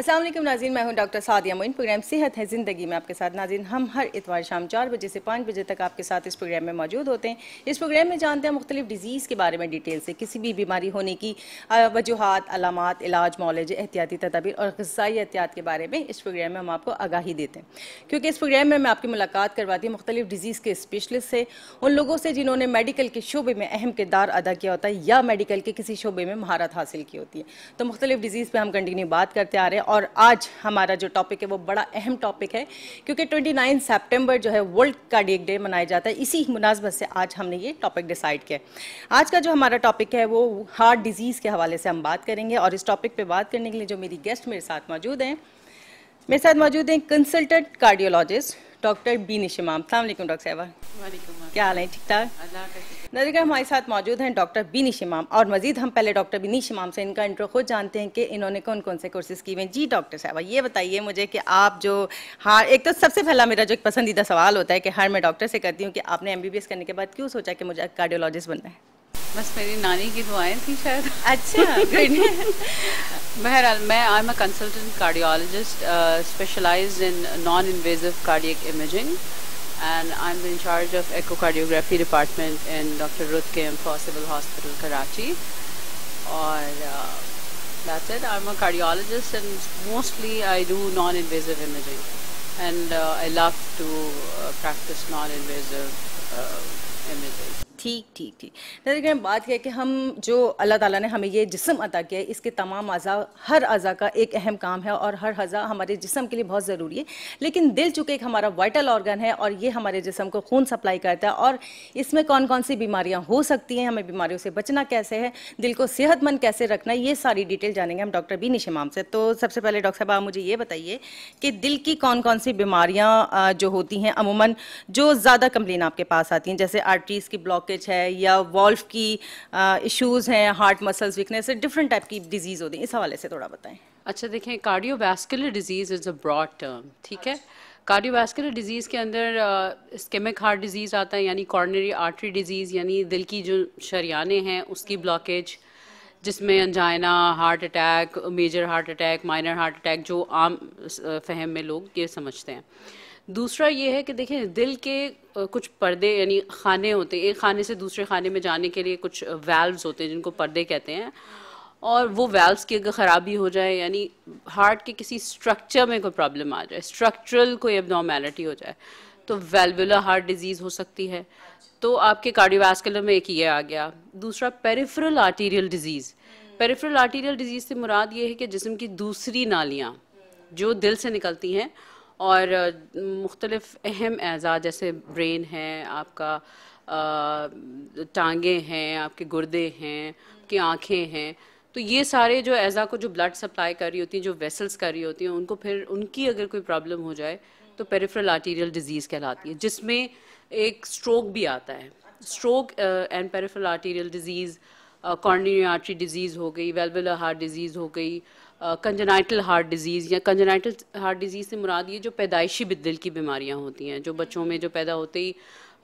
असलम नाजीन मैं हूं डॉक्टर सादिया मोइन प्रोग्राम सेहत है ज़िंदगी में आपके साथ नाजीन हम हर इतवार शाम चार बजे से पाँच बजे तक आपके साथ इस प्रोग्राम में मौजूद होते हैं इस प्रोग्राम में जानते हैं मुख्तलिफ डिजीज़ के बारे में डिटेल से किसी भी बीमारी होने की वजूहत अलामत इलाज मॉलेज एहतियाती तदाबीर और गजाई एहतियात के बारे में इस प्रोग्राम में हम आपको आगाही देते हैं क्योंकि इस प्रोग्राम में मैं आपकी मुलाकात करवाती हूँ मुख्तलिफ डिजीज़ के स्पेशलिस्ट से उन लोगों से जिन्होंने मेडिकल के शोबे में अहम किरदार अदा किया होता है या मेडिकल के किसी शोबे में महारत हासिल की होती है तो मुख्तलिफ डिजीज़ पर हम कंटिन्यू बात करते आ रहे हैं और आज हमारा जो टॉपिक है वो बड़ा अहम टॉपिक है क्योंकि 29 सितंबर जो है वर्ल्ड कार्डियक डे मनाया जाता है इसी मुनासबत से आज हमने ये टॉपिक डिसाइड किया आज का जो हमारा टॉपिक है वो हार्ट डिजीज़ के हवाले से हम बात करेंगे और इस टॉपिक पर बात करने के लिए जो मेरी गेस्ट मेरे साथ मौजूद हैं मेरे साथ मौजूद हैं consultant cardiologist doctor B Shamam सलामकुम डॉक्टर साहबा क्या हाल है ठीक ठाक नजरिका हमारे साथ मौजूद हैं डॉक्टर बी निशमाम और मजीद हम पहले डॉक्टर बी निशमाम से इनका इंट्रो खुद जानते हैं कि इन्होंने कौन कौन से कोर्सेज़ किए हैं जी डॉक्टर साहबा ये बताइए मुझे कि आप जो हाँ एक तो सबसे पहला मेरा जो एक पसंदीदा सवाल होता है कि हर मैं डॉक्टर से करती हूँ कि आपने एम बी बी एस करने के बाद क्यों सोचा कि मुझे कार्डियोलॉजिस्ट बनना है बस मेरी नानी की दुआएं थी शायद अच्छा बहरहाल मैं I am a consultant cardiologist specialize in non invasive cardiac imaging and I am in charge of cardiography department in doctor Ruth K M possible hospital Karachi और I am a cardiologist and mostly I do non invasive imaging and I love to practice non invasive imaging ठीक ठीक ठीक नजर बात यह कि हम जो अल्लाह ताला ने हमें ये जिसम अदा किया है इसके तमाम अज़ा हर अज़ा का एक अहम काम है और हर अज़ा हमारे जिसम के लिए बहुत ज़रूरी है लेकिन दिल चूँकि एक हमारा वाइटल ऑर्गन है और ये हमारे जिसम को खून सप्लाई करता है और इसमें कौन कौन सी बीमारियाँ हो सकती हैं हमें बीमारियों से बचना कैसे है दिल को सेहतमंद कैसे रखना है ये सारी डिटेल जानेंगे हम डॉक्टर बीनी शमाम से तो सबसे पहले डॉक्टर साहब आप मुझे ये बताइए कि दिल की कौन कौन सी बीमारियाँ जो होती हैं अमूमन जो ज़्यादा कंप्लेन आपके पास आती हैं जैसे आर्टरीज़ की ब्लॉक ब्लॉकेज है या वॉल्फ की इश्यूज़ हैं हार्ट मसल्स वीकनेस है डिफरेंट टाइप की डिजीज़ होती है इस हवाले से थोड़ा बताएं अच्छा देखें cardiovascular disease is a broad term ठीक है कार्डियोवैस्कुलर डिजीज़ के अंदर स्केमिक हार्ट डिजीज़ आता है यानी कॉर्नरी आर्टरी डिजीज़ यानी दिल की जो शरियाने हैं उसकी ब्लॉकेज जिसमें angina heart attack major heart attack minor heart attack जो आम फहम में लोग ये समझते हैं दूसरा ये है कि देखिए दिल के कुछ पर्दे यानी खाने होते हैं एक खाने से दूसरे खाने में जाने के लिए कुछ वेल्व्स होते हैं जिनको पर्दे कहते हैं और वो वेल्व्स की अगर ख़राबी हो जाए यानी हार्ट के किसी स्ट्रक्चर में कोई प्रॉब्लम आ जाए स्ट्रक्चरल कोई एबनॉर्मेलिटी हो जाए तो वेलवुलर हार्ट डिजीज़ हो सकती है तो आपके कार्डियोवास्कुलर में एक ये आ गया दूसरा peripheral arterial disease peripheral arterial disease से मुराद ये है कि जिसम की दूसरी नालियाँ जो दिल से निकलती हैं और मुख्तलिफ़ अहम अज़ा जैसे ब्रेन है आपका टांगे हैं आपके गुर्दे हैं आपकी आँखें हैं तो ये सारे जो अज़ा को जो ब्लड सप्लाई कर रही होती हैं जो वेसल्स कर रही होती हैं उनको फिर उनकी अगर कोई प्रॉब्लम हो जाए तो पेरिफ्रल आर्टीरियल डिजीज़ कहलाती है जिसमें एक स्ट्रोक भी आता है stroke and peripheral arterial disease coronary artery disease हो गई वेलवेला हार्ट डिजीज़ हो गई कंजनाइटल हार्ट डिजीज़ या कंजनाइटल हार्ट डिजीज़ से मुराद ये जो पैदाइशी दिल की बीमारियाँ होती हैं जो बच्चों में जो पैदा होते ही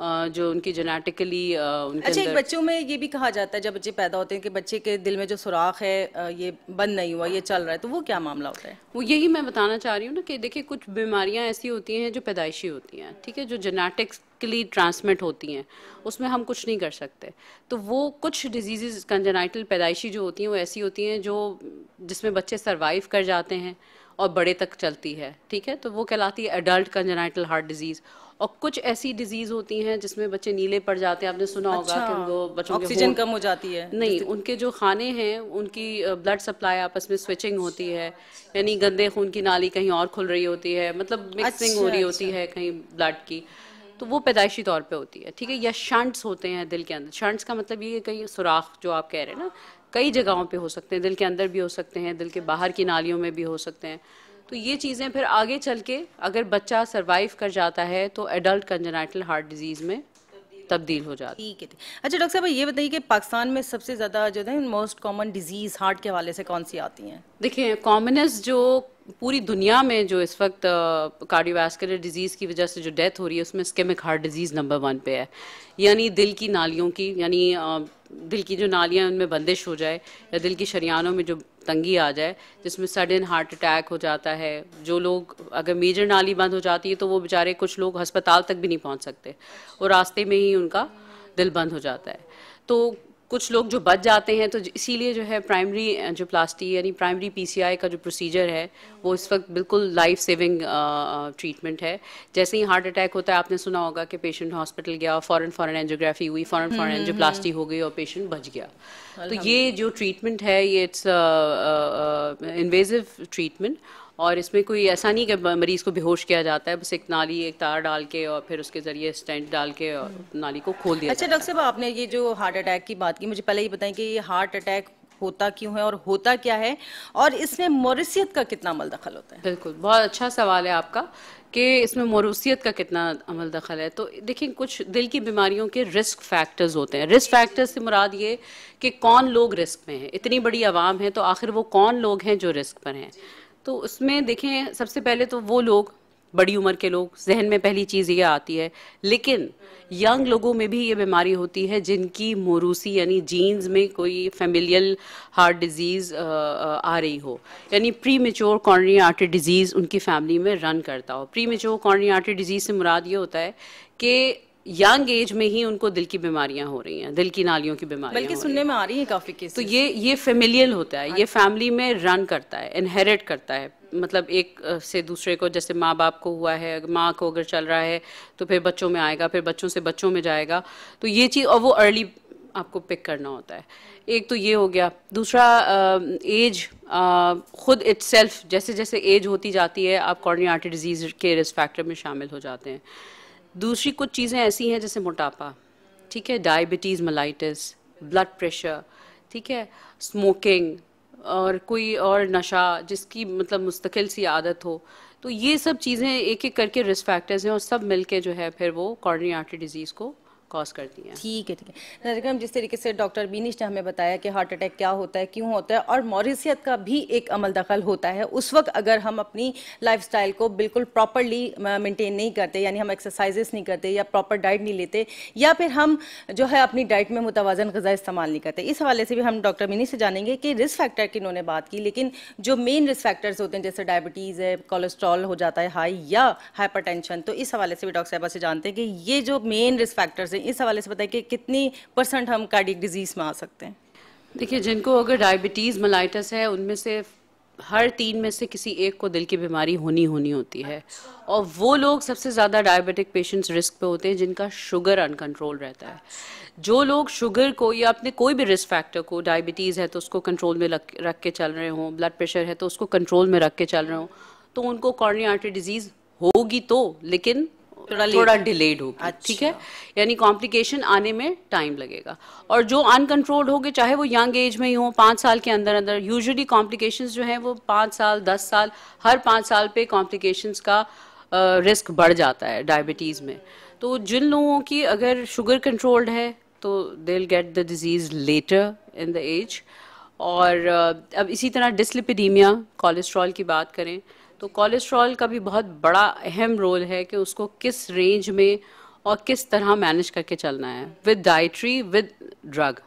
जो उनकी जेनेटिकली उनके अच्छा एक बच्चों में ये भी कहा जाता है जब बच्चे पैदा होते हैं कि बच्चे के दिल में जो सुराख है ये बंद नहीं हुआ ये चल रहा है तो वो क्या मामला होता है वो यही मैं बताना चाह रही हूँ ना कि देखिए कुछ बीमारियाँ ऐसी होती हैं जो पैदाइशी होती हैं ठीक है जो जेनेटिक्स के लिए ट्रांसमिट होती हैं उसमें हम कुछ नहीं कर सकते तो वो कुछ डिजीज़ कंजेनाइटल पैदाइशी जो होती हैं वो ऐसी होती हैं जो जिसमें बच्चे सर्वाइव कर जाते हैं और बड़े तक चलती है ठीक है तो वो कहलाती है एडल्ट कंजनाइटल हार्ट डिजीज़ और कुछ ऐसी डिजीज होती हैं जिसमें बच्चे नीले पड़ जाते हैं आपने सुना अच्छा, होगा कि अच्छा, बच्चों ऑक्सीजन कम हो जाती है नहीं उनके जो खाने हैं उनकी ब्लड सप्लाई आपस में स्विचिंग होती है यानी गंदे खून की नाली कहीं और खुल रही होती है मतलब मिक्सिंग अच्छा, हो रही अच्छा, होती अच्छा। है कहीं ब्लड की तो वो पैदाइशी तौर पे होती है ठीक है या शंट्स होते हैं दिल के अंदर शंट्स का मतलब ये कहीं सुराख जो आप कह रहे हैं ना कई जगहों पे हो सकते हैं दिल के अंदर भी हो सकते हैं दिल के बाहर की नालियों में भी हो सकते हैं तो ये चीज़ें फिर आगे चल के अगर बच्चा सर्वाइव कर जाता है तो एडल्ट कंजनाइटल हार्ट डिजीज़ में तब्दील हो जाती ठीक है अच्छा डॉक्टर साहब ये बताइए कि पाकिस्तान में सबसे ज़्यादा जो है मोस्ट कॉमन डिजीज़ हार्ट के हवाले से कौन सी आती हैं देखिए कॉमनेस्ट जो पूरी दुनिया में जो इस वक्त कार्डियोवास्कुलर डिजीज़ की वजह से जो डेथ हो रही है उसमें ischemic heart disease number one पे है यानी दिल की नालियों की यानी दिल की जो नालियाँ उनमें बंदिश हो जाए या दिल की शरियानों में जो तंगी आ जाए जिसमें सडन हार्ट अटैक हो जाता है जो लोग अगर मेजर नाली बंद हो जाती है तो वो बेचारे कुछ लोग अस्पताल तक भी नहीं पहुँच सकते और रास्ते में ही उनका दिल बंद हो जाता है तो कुछ लोग जो बच जाते हैं तो इसीलिए जो है प्राइमरी जो प्लास्टी यानी प्राइमरी पीसीआई का जो प्रोसीजर है वो इस वक्त बिल्कुल लाइफ सेविंग ट्रीटमेंट है जैसे ही हार्ट अटैक होता है आपने सुना होगा कि पेशेंट हॉस्पिटल गया फॉरन फॉरन एंजियोग्राफी हुई फॉरन फ़ौरन प्लास्टी हो गई और पेशेंट बच गया तो ये जो ट्रीटमेंट है ये इट्स इन्वेजिव ट्रीटमेंट और इसमें कोई ऐसा नहीं कि मरीज़ को बेहोश किया जाता है बस एक नाली एक तार डाल के और फिर उसके ज़रिए स्टेंट डाल के और नाली को खोल दिया अच्छा डॉक्टर साहब आपने ये जो हार्ट अटैक की बात की मुझे पहले ही बताएं कि ये हार्ट अटैक होता क्यों है और होता क्या है और इसमें मौरूसीत का कितना अमल दखल होता है बिल्कुल बहुत अच्छा सवाल है आपका कि इसमें मौरूसीत का कितना अमल दखल है तो देखिए कुछ दिल की बीमारियों के रिस्क फैक्टर्स होते हैं रिस्क फैक्टर्स से मुराद ये कि कौन लोग रिस्क में हैं इतनी बड़ी आवाम है तो आखिर वो कौन लोग हैं जो रिस्क पर हैं तो उसमें देखें सबसे पहले तो वो लोग बड़ी उम्र के लोग जहन में पहली चीज़ ये आती है लेकिन यंग लोगों में भी ये बीमारी होती है जिनकी मोरूसी यानी जीन्स में कोई फेमिलियल हार्ट डिजीज़ आ रही हो यानी premature coronary artery disease उनकी फैमिली में रन करता हो premature coronary artery disease से मुराद ये होता है कि यंग एज में ही उनको दिल की बीमारियां हो रही हैं दिल की नालियों की बीमारियां बल्कि सुनने में आ रही है काफी केस तो ये ये फेमिलियल होता है ये फैमिली अच्छा। में रन करता है इनहेरिट करता है मतलब एक से दूसरे को जैसे माँ बाप को हुआ है माँ को अगर चल रहा है तो फिर बच्चों में आएगा फिर बच्चों से बच्चों में जाएगा तो ये चीज़ और वो अर्ली आपको पिक करना होता है एक तो ये हो गया दूसरा एज खुद इट्स जैसे जैसे एज होती जाती है आप कॉर्नियाटी डिजीज़ के रिस्क फैक्टर में शामिल हो जाते हैं दूसरी कुछ चीज़ें ऐसी हैं जैसे मोटापा ठीक है डायबिटीज़ मलाइटिस ब्लड प्रेशर ठीक है स्मोकिंग और कोई और नशा जिसकी मतलब मुस्तकिल सी आदत हो तो ये सब चीज़ें एक एक करके रिस्क फैक्टर्स हैं और सब मिलके जो है फिर वो कॉर्नरी आर्टरी डिजीज़ को कॉज करती हैं ठीक है ठीक है नाजरकरम जिस तरीके से डॉक्टर बीनिश ने हमें बताया कि हार्ट अटैक क्या होता है क्यों होता है और मौरसीत का भी एक अमल दखल होता है उस वक्त अगर हम अपनी लाइफ को बिल्कुल प्रॉपरली मेनटेन नहीं करते यानी हम एक्सरसाइजेस नहीं करते या प्रॉपर डाइट नहीं लेते या फिर हम जो है अपनी डाइट में मुतवाजन गज़ा इस्तेमाल नहीं करते इस हवाले से भी हम डॉक्टर मिनी से जानेंगे कि रिस्क फैक्टर की इन्होंने बात की लेकिन जो मेन रिस्क फैक्टर्स होते हैं जैसे डायबिटीज़ है कोलेस्ट्रॉल हो जाता है हाई या हाइपरटेंशन तो इस हवाले से भी डॉक्टर साहबा से जानते हैं कि ये जो मेन रिस्क फैक्टर्स हैं इस हवाले से बताएं कि कितनी परसेंट हम कार्डिक डिजीज़ में आ सकते हैं देखिए जिनको अगर डायबिटीज़ मलाइटस है उनमें से हर तीन में से किसी एक को दिल की बीमारी होनी होनी होती है और वो लोग सबसे ज़्यादा डायबिटिक पेशेंट्स रिस्क पे होते हैं जिनका शुगर अनकंट्रोल रहता है जो लोग शुगर को या अपने कोई भी रिस्क फैक्टर को डायबिटीज़ है तो उसको कंट्रोल में रख के चल रहे हों ब्लड प्रेशर है तो उसको कंट्रोल में रख के चल रहे हों तो उनको कॉर्नी आर्टरी डिजीज़ होगी तो लेकिन थोड़ा थोड़ा डिलेड होगी ठीक अच्छा। है यानी कॉम्प्लिकेशन आने में टाइम लगेगा और जो अनकंट्रोल्ड होगे चाहे वो यंग एज में ही हो पाँच साल के अंदर अंदर यूजुअली कॉम्प्लिकेशंस जो हैं वो पाँच साल दस साल हर पाँच साल पे कॉम्प्लिकेशंस का रिस्क बढ़ जाता है डायबिटीज़ में तो जिन लोगों की अगर शुगर कंट्रोल्ड है तो they get the disease later in the age और अब इसी तरह डिसलिपिडीमिया कोलेस्ट्रॉल की बात करें तो कोलेस्ट्रॉल का भी बहुत बड़ा अहम रोल है कि उसको किस रेंज में और किस तरह मैनेज करके चलना है विद डाइट्री विद ड्रग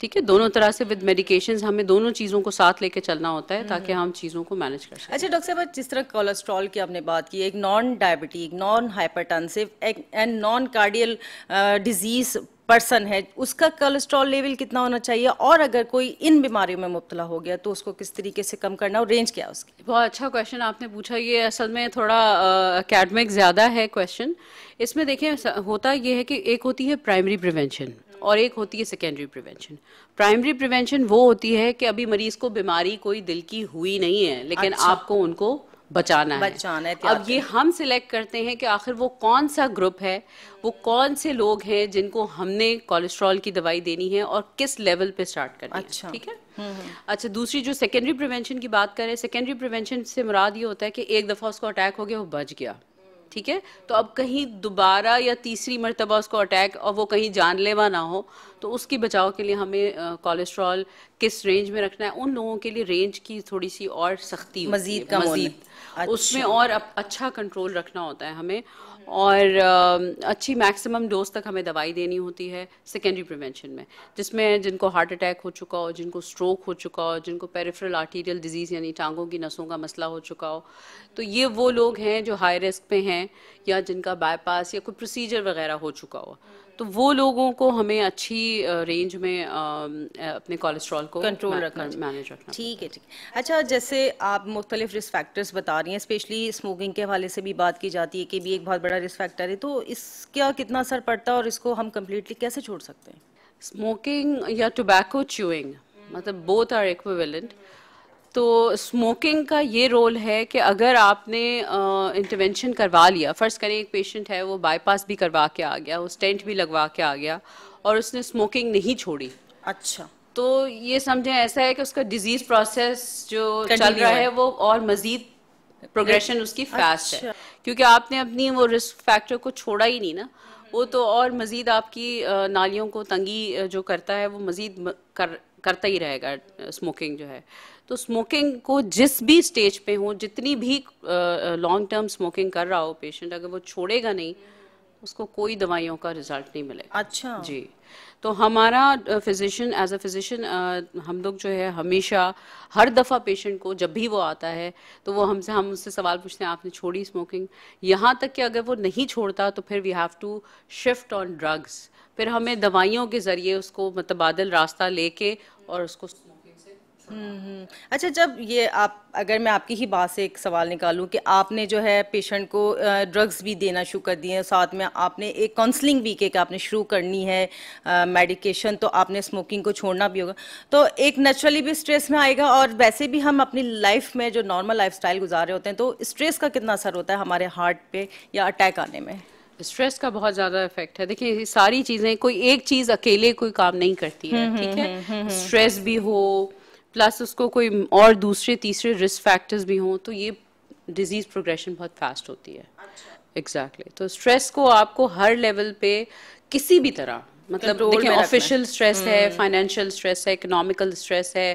ठीक है दोनों तरह से विद मेडिकेशन हमें दोनों चीज़ों को साथ लेके चलना होता है ताकि हम चीज़ों को मैनेज कर सकें अच्छा डॉक्टर साहब जिस तरह कोलेस्ट्रॉल की आपने बात की एक non diabetic non hypertensive and non cardiac disease person है उसका कोलेस्ट्रॉल लेवल कितना होना चाहिए और अगर कोई इन बीमारियों में मुबतला हो गया तो उसको किस तरीके से कम करना और रेंज क्या उसकी बहुत अच्छा क्वेश्चन आपने पूछा ये असल में थोड़ा अकेडमिक ज़्यादा है क्वेश्चन इसमें देखिए होता ये है कि एक होती है प्राइमरी प्रिवेंशन और एक होती है सेकेंडरी प्रिवेंशन प्राइमरी प्रिवेंशन वो होती है कि अभी मरीज को बीमारी कोई दिल की हुई नहीं है लेकिन अच्छा। आपको उनको बचाना है बचाना है, अब ये हम सिलेक्ट करते हैं कि आखिर वो कौन सा ग्रुप है वो कौन से लोग हैं जिनको हमने कोलेस्ट्रॉल की दवाई देनी है और किस लेवल पे स्टार्ट करना अच्छा। है ठीक है हम्म, हम्म। अच्छा दूसरी जो सेकेंडरी प्रिवेंशन की बात करें सेकेंडरी प्रिवेंशन से मुराद ये होता है कि एक दफ़ा उसको अटैक हो गया वो बच गया ठीक है तो अब कहीं दोबारा या तीसरी मरतबा उसको अटैक और वो कहीं जानलेवा ना हो तो उसकी बचाव के लिए हमें कोलेस्ट्रॉल किस रेंज में रखना है उन लोगों के लिए रेंज की थोड़ी सी और सख्ती मजीद का मजीद अच्छा। उसमें और अच्छा कंट्रोल रखना होता है हमें और अच्छी मैक्सिमम डोज तक हमें दवाई देनी होती है सेकेंडरी प्रिवेंशन में जिसमें जिनको हार्ट अटैक हो चुका हो जिनको स्ट्रोक हो चुका हो जिनको पेरिफ्रल आर्टीरियल डिजीज़ यानी टांगों की नसों का मसला हो चुका हो तो ये वो लोग हैं जो हाई रिस्क पे हैं या जिनका बाईपास या कोई प्रोसीजर वगैरह हो चुका हो तो वो लोगों को हमें अच्छी रेंज में अपने कोलेस्ट्रॉल को कंट्रोल रखना मैनेज रखना ठीक है ठीक है अच्छा जैसे आप मुख्तलिफ रिस्क फैक्टर्स बता रही हैं स्पेशली स्मोकिंग के हवाले से भी बात की जाती है कि भी एक बहुत बड़ा रिस्क फैक्टर है तो इसका कितना असर पड़ता है और इसको हम कम्प्लीटली कैसे छोड़ सकते हैं स्मोकिंग या टोबैको च्यूइंग मतलब both are equivalent mm -hmm. तो स्मोकिंग का ये रोल है कि अगर आपने इंटरवेंशन करवा लिया फ़र्ज़ करें एक पेशेंट है वो बाईपास भी करवा के आ गया वो स्टेंट भी लगवा के आ गया और उसने स्मोकिंग नहीं छोड़ी अच्छा तो ये समझें ऐसा है कि उसका डिजीज़ प्रोसेस जो चल रहा है वो और मज़ीद प्रोग्रेशन उसकी फास्ट अच्छा। है क्योंकि आपने अपनी वो रिस्क फैक्टर को छोड़ा ही नहीं ना वो तो और मज़ीद आपकी नालियों को तंगी जो करता है वो मज़ीद कर करता ही रहेगा स्मोकिंग जो है तो स्मोकिंग को जिस भी स्टेज पे हो जितनी भी लॉन्ग टर्म स्मोकिंग कर रहा हो पेशेंट अगर वो छोड़ेगा नहीं उसको कोई दवाइयों का रिजल्ट नहीं मिलेगा अच्छा जी तो हमारा फिजिशियन एज अ फिजिशियन हम लोग जो है हमेशा हर दफ़ा पेशेंट को जब भी वो आता है तो वो हमसे हम उससे सवाल पूछते हैं आपने छोड़ी स्मोकिंग यहाँ तक कि अगर वो नहीं छोड़ता तो फिर we have to shift on drugs फिर हमें दवाइयों के ज़रिए उसको मतबादल मतलब रास्ता लेके और उसको हम्म, हम्म। अच्छा जब ये आप अगर मैं आपकी ही बात से एक सवाल निकालूं कि आपने जो है पेशेंट को ड्रग्स भी देना शुरू कर दिए हैं साथ में आपने एक काउंसलिंग भी के आपने शुरू करनी है मेडिकेशन तो आपने स्मोकिंग को छोड़ना भी होगा तो एक नेचुरली भी स्ट्रेस में आएगा और वैसे भी हम अपनी लाइफ में जो नॉर्मल लाइफ गुजार रहे होते हैं तो स्ट्रेस का कितना असर होता है हमारे हार्ट पे या अटैक आने में स्ट्रेस का बहुत ज़्यादा इफेक्ट है देखिए सारी चीज़ें कोई एक चीज़ अकेले कोई काम नहीं करती है हम्म, ठीक है स्ट्रेस भी हो प्लस उसको कोई और दूसरे तीसरे रिस्क फैक्टर्स भी हों तो ये डिजीज़ प्रोग्रेशन बहुत फास्ट होती है एग्जैक्टली अच्छा। exactly. तो स्ट्रेस को आपको हर लेवल पे किसी भी तरह मतलब ऑफिशियल स्ट्रेस है फाइनेंशियल स्ट्रेस है इकोनॉमिकल हम्म। स्ट्रेस है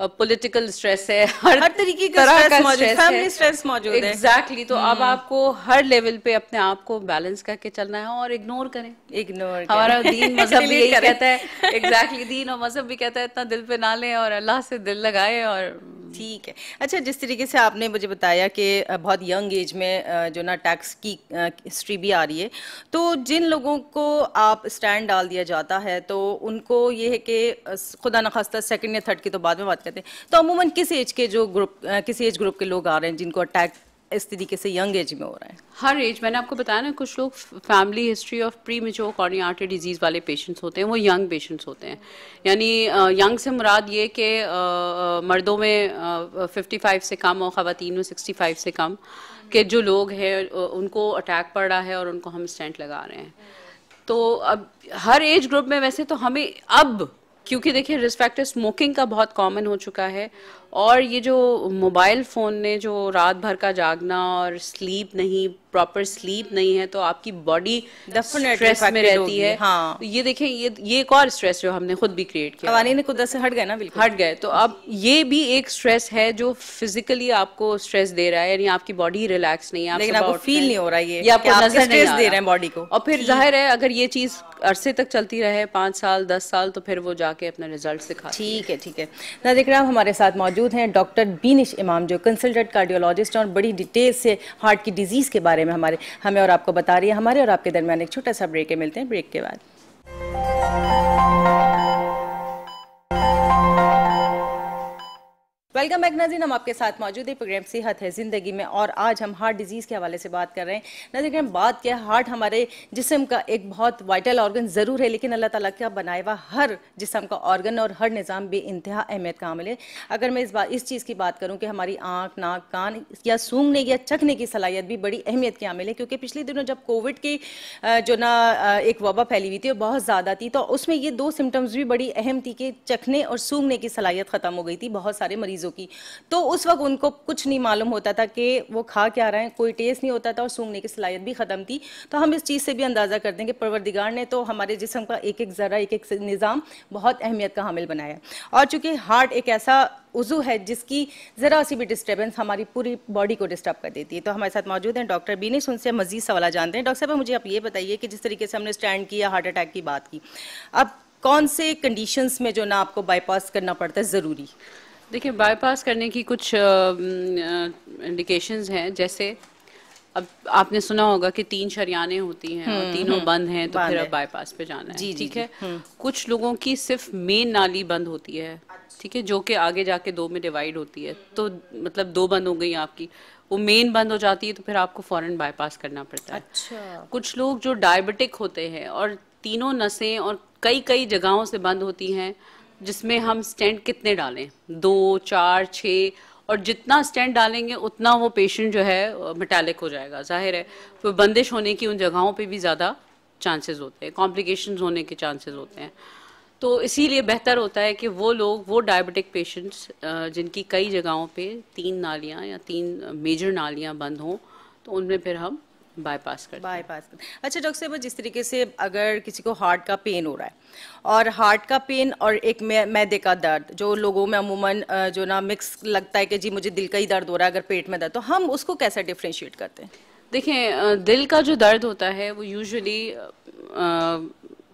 पॉलिटिकल स्ट्रेस है हर, हर तरीके का स्ट्रेस मौजूद स्ट्रेस मौजूद है एग्जैक्टली तो अब हम्म। आपको हर लेवल पे अपने आप को बैलेंस करके चलना है और इग्नोर करें इग्नोर हमारा दीन मजहब भी यही कहता है एग्जैक्टली दीन और मजहब भी कहता है इतना दिल पे ना लें और अल्लाह से दिल लगाए और ठीक है अच्छा जिस तरीके से आपने मुझे बताया कि बहुत यंग एज में जो ना टैक्स की हिस्ट्री भी आ रही है तो जिन लोगों को आप स्टैंड डाल दिया जाता है तो उनको ये है कि खुदा नखास्ता सेकंड या थर्ड की तो बाद में बात करते हैं तो अमूमन किस एज के जो ग्रुप किस एज ग्रुप के लोग आ रहे हैं जिनको अटैक इस तरीके से यंग एज में हो रहा है हर एज मैंने आपको बताया ना कुछ लोग family history of premature coronary artery disease वाले पेशेंट्स होते हैं वो यंग पेशेंट्स होते हैं यानी यंग से मुराद ये कि मर्दों में फिफ्टी फाइव से कम और ख़वान में सिक्सटी फाइव से कम के जो लोग हैं उनको अटैक पड़ रहा है और उनको हम स्टेंट लगा रहे हैं तो अब हर एज ग्रुप में वैसे तो हमें अब क्योंकि देखिए रिस्क फैक्टर स्मोकिंग का बहुत कॉमन हो चुका है और ये जो मोबाइल फ़ोन ने जो रात भर का जागना और स्लीप नहीं प्रॉपर स्लीप नहीं है तो आपकी बॉडी स्ट्रेस में रहती है हाँ। ये देखें ये ये एक और स्ट्रेस जो हमने खुद भी क्रिएट किया हवानी ने खुद से हट गए ना बिल्कुल हट गए तो अब ये भी एक स्ट्रेस है जो फिजिकली आपको स्ट्रेस दे रहा है यानी आपकी बॉडी रिलैक्स नहीं है लेकिन आपको फील नहीं हो रहा है ये आपको नजर दे रहे हैं बॉडी को और फिर जाहिर है अगर ये चीज़ अरसे तक चलती रहे पाँच साल दस साल तो फिर वो जा जाके अपना रिजल्ट दिखा ठीक है ठीक है नाजिक राम हमारे साथ मौजूद हैं डॉक्टर बीनिश इमाम जो कंसल्टेंट कार्डियोलॉजिस्ट हैं और बड़ी डिटेल से हार्ट की डिजीज़ के बारे में हमारे हमें और आपको बता रही है हमारे और आपके दरमियान एक छोटा सा ब्रेक है मिलते हैं ब्रेक के बाद वेलकम बैक नजीन हम आपके साथ मौजूद है प्रोग्राम सेहत है ज़िंदगी में और आज हम हार्ट डिजीज़ के हवाले से बात कर रहे हैं नाजिन हम बात क्या हार्ट हमारे जिसम का एक बहुत वाइटल ऑर्गन ज़रूर है लेकिन अल्लाह ताला का बनाए हुआ हर जिसम का ऑर्गन और हर निज़ाम बे इंतहा अहमियत का हामिल है अगर मैं इस बात इस चीज़ की बात करूँ कि हमारी आँख नाक कान या सूंघने या चखने की सलाहियत भी बड़ी अहमियत की हामिल है क्योंकि पिछले दिनों जब कोविड की जो ना एक वबा फैली हुई थी बहुत ज़्यादा थी तो उसमें ये दो सिम्टम्स भी बड़ी अहम थी कि चखने और सूंघने की सलाहियत ख़त्म हो गई थी बहुत सारे मरीजों चीज़ों की तो उस वक्त उनको कुछ नहीं मालूम होता था कि वो खा क्या रहे हैं कोई टेस्ट नहीं होता था और सूंघने की सलाहियत भी ख़त्म थी तो हम इस चीज़ से भी अंदाज़ा करते हैं कि परवरदिगार ने तो हमारे जिसम का एक एक ज़रा एक एक निज़ाम बहुत अहमियत का हामिल बनाया और चूँकि हार्ट एक ऐसा उजू है जिसकी ज़रा सी भी डिस्टर्बेंस हमारी पूरी बॉडी को डिस्टर्ब कर देती है तो हमारे साथ मौजूद हैं डॉक्टर सुन से मजीद सवाल जानते हैं डॉक्टर साहब मुझे आप ये बताइए कि जिस तरीके से हमने स्टैंड किया हार्ट अटैक की बात की अब कौन से कंडीशंस में जो ना आपको बाईपास करना पड़ता है ज़रूरी देखिए बाईपास करने की कुछ इंडिकेशंस हैं जैसे अब आपने सुना होगा कि तीन शरियाने होती हैं और हम्म, तीनों हम्म। बंद हैं तो फिर अब बाईपास पे जाना है ठीक है हम्म। कुछ लोगों की सिर्फ मेन नाली बंद होती है अच्छा। ठीक है जो कि आगे जाके दो में डिवाइड होती है तो मतलब दो बंद हो गई आपकी वो मेन बंद हो जाती है तो फिर आपको फॉरन बाईपास करना पड़ता है अच्छा कुछ लोग जो डायबिटिक होते हैं और तीनों नसें और कई कई जगहों से बंद होती हैं जिसमें हम स्टेंट कितने डालें दो चार छः और जितना स्टेंट डालेंगे उतना वो पेशेंट जो है मेटालिक हो जाएगा जाहिर है फिर बंदिश होने की उन जगहों पे भी ज़्यादा चांसेस होते हैं कॉम्प्लिकेशन होने के चांसेस होते हैं तो इसीलिए बेहतर होता है कि वो लोग वो डायबिटिक पेशेंट्स जिनकी कई जगहों पे तीन नालियाँ या तीन मेजर नालियाँ बंद हों तो उनमें फिर हम बाईपास कर बाईपास कर अच्छा डॉक्टर साहब जिस तरीके से अगर किसी को हार्ट का पेन हो रहा है और हार्ट का पेन और एक मैदे का दर्द जो लोगों में अमूमन जो ना मिक्स लगता है कि जी मुझे दिल का ही दर्द हो रहा है अगर पेट में दर्द तो हम उसको कैसे डिफ्रेंशिएट करते हैं देखें दिल का जो दर्द होता है वो यूजली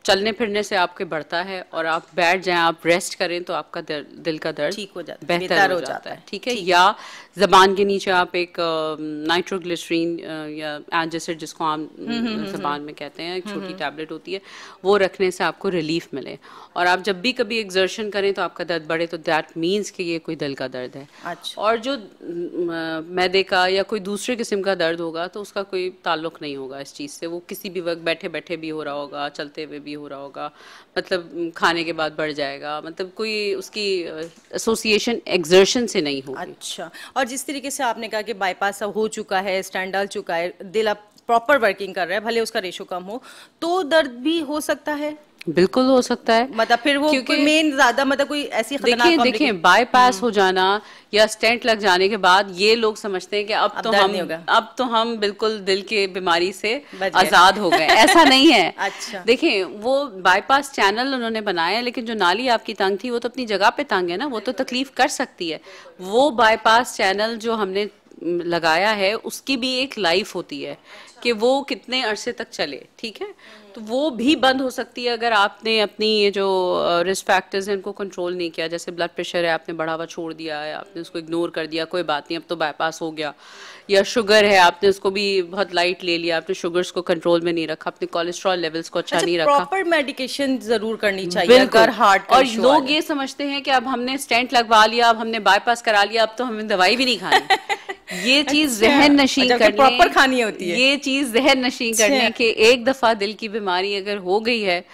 चलने फिरने से आपके बढ़ता है और आप बैठ जाएं आप रेस्ट करें तो आपका दिल, दिल का दर्द ठीक हो जाता है बेहतर हो जाता है ठीक है या जबान के नीचे आप एक नाइट्रोग्लिसरीन या एंजेसिड जिसको आम हम्म, हम्म, हम्म, जबान में कहते हैं एक छोटी टैबलेट होती है वो रखने से आपको रिलीफ मिले और आप जब भी कभी एक्जर्शन करें तो आपका दर्द बढ़े तो दैट मीन्स कि ये कोई दिल का दर्द है अच्छा। और जो मैदे का या कोई दूसरे किस्म का दर्द होगा तो उसका कोई ताल्लुक नहीं होगा इस चीज़ से वो किसी भी वक्त बैठे बैठे भी हो रहा होगा चलते हुए भी हो रहा होगा मतलब खाने के बाद बढ़ जाएगा मतलब कोई उसकी एसोसिएशन एक्जर्शन से नहीं होगा अच्छा और जिस तरीके से आपने कहा कि बाईपास हो चुका है स्टैंड डाल चुका है दिल अब प्रॉपर वर्किंग कर रहा है भले उसका रेशो कम हो तो दर्द भी हो सकता है बिल्कुल हो सकता है मतलब फिर वो क्योंकि मेन ज्यादा मतलब कोई ऐसी देखिए देखिए बाईपास हो हम्म। जाना या स्टेंट लग जाने के बाद ये लोग समझते हैं कि अब, अब तो हम अब तो हम बिल्कुल दिल के बीमारी से आजाद हो गए ऐसा नहीं है अच्छा देखिए वो बाईपास चैनल उन्होंने बनाया लेकिन जो नाली आपकी तंग थी वो तो अपनी जगह पे तंग है ना वो तो तकलीफ कर सकती है वो बाईपास चैनल जो हमने लगाया है उसकी भी एक लाइफ होती है कि वो कितने अरसे तक चले ठीक है तो वो भी बंद हो सकती है अगर आपने अपनी ये जो रिस्क फैक्टर्स हैं उनको कंट्रोल नहीं किया जैसे ब्लड प्रेशर है आपने बढ़ावा छोड़ दिया है आपने उसको इग्नोर कर दिया कोई बात नहीं अब तो बाईपास हो गया या शुगर है आपने उसको भी बहुत लाइट ले लिया आपने शुगर्स को कंट्रोल में नहीं रखा अपने कोलेस्ट्रॉल लेवल्स को अच्छा, अच्छा, नहीं रखा प्रॉपर मेडिकेशन जरूर करनी चाहिए अगर हार्ट और लोग ये समझते हैं कि अब हमने स्टेंट लगवा लिया अब हमने बाईपास करा लिया अब तो हमें दवाई भी नहीं खानी ये चीज अच्छा, जहन नशीन अच्छा, करने प्रॉपर खानी होती है ये चीज जहन नशीन करने के एक दफा दिल की बीमारी अगर हो गई है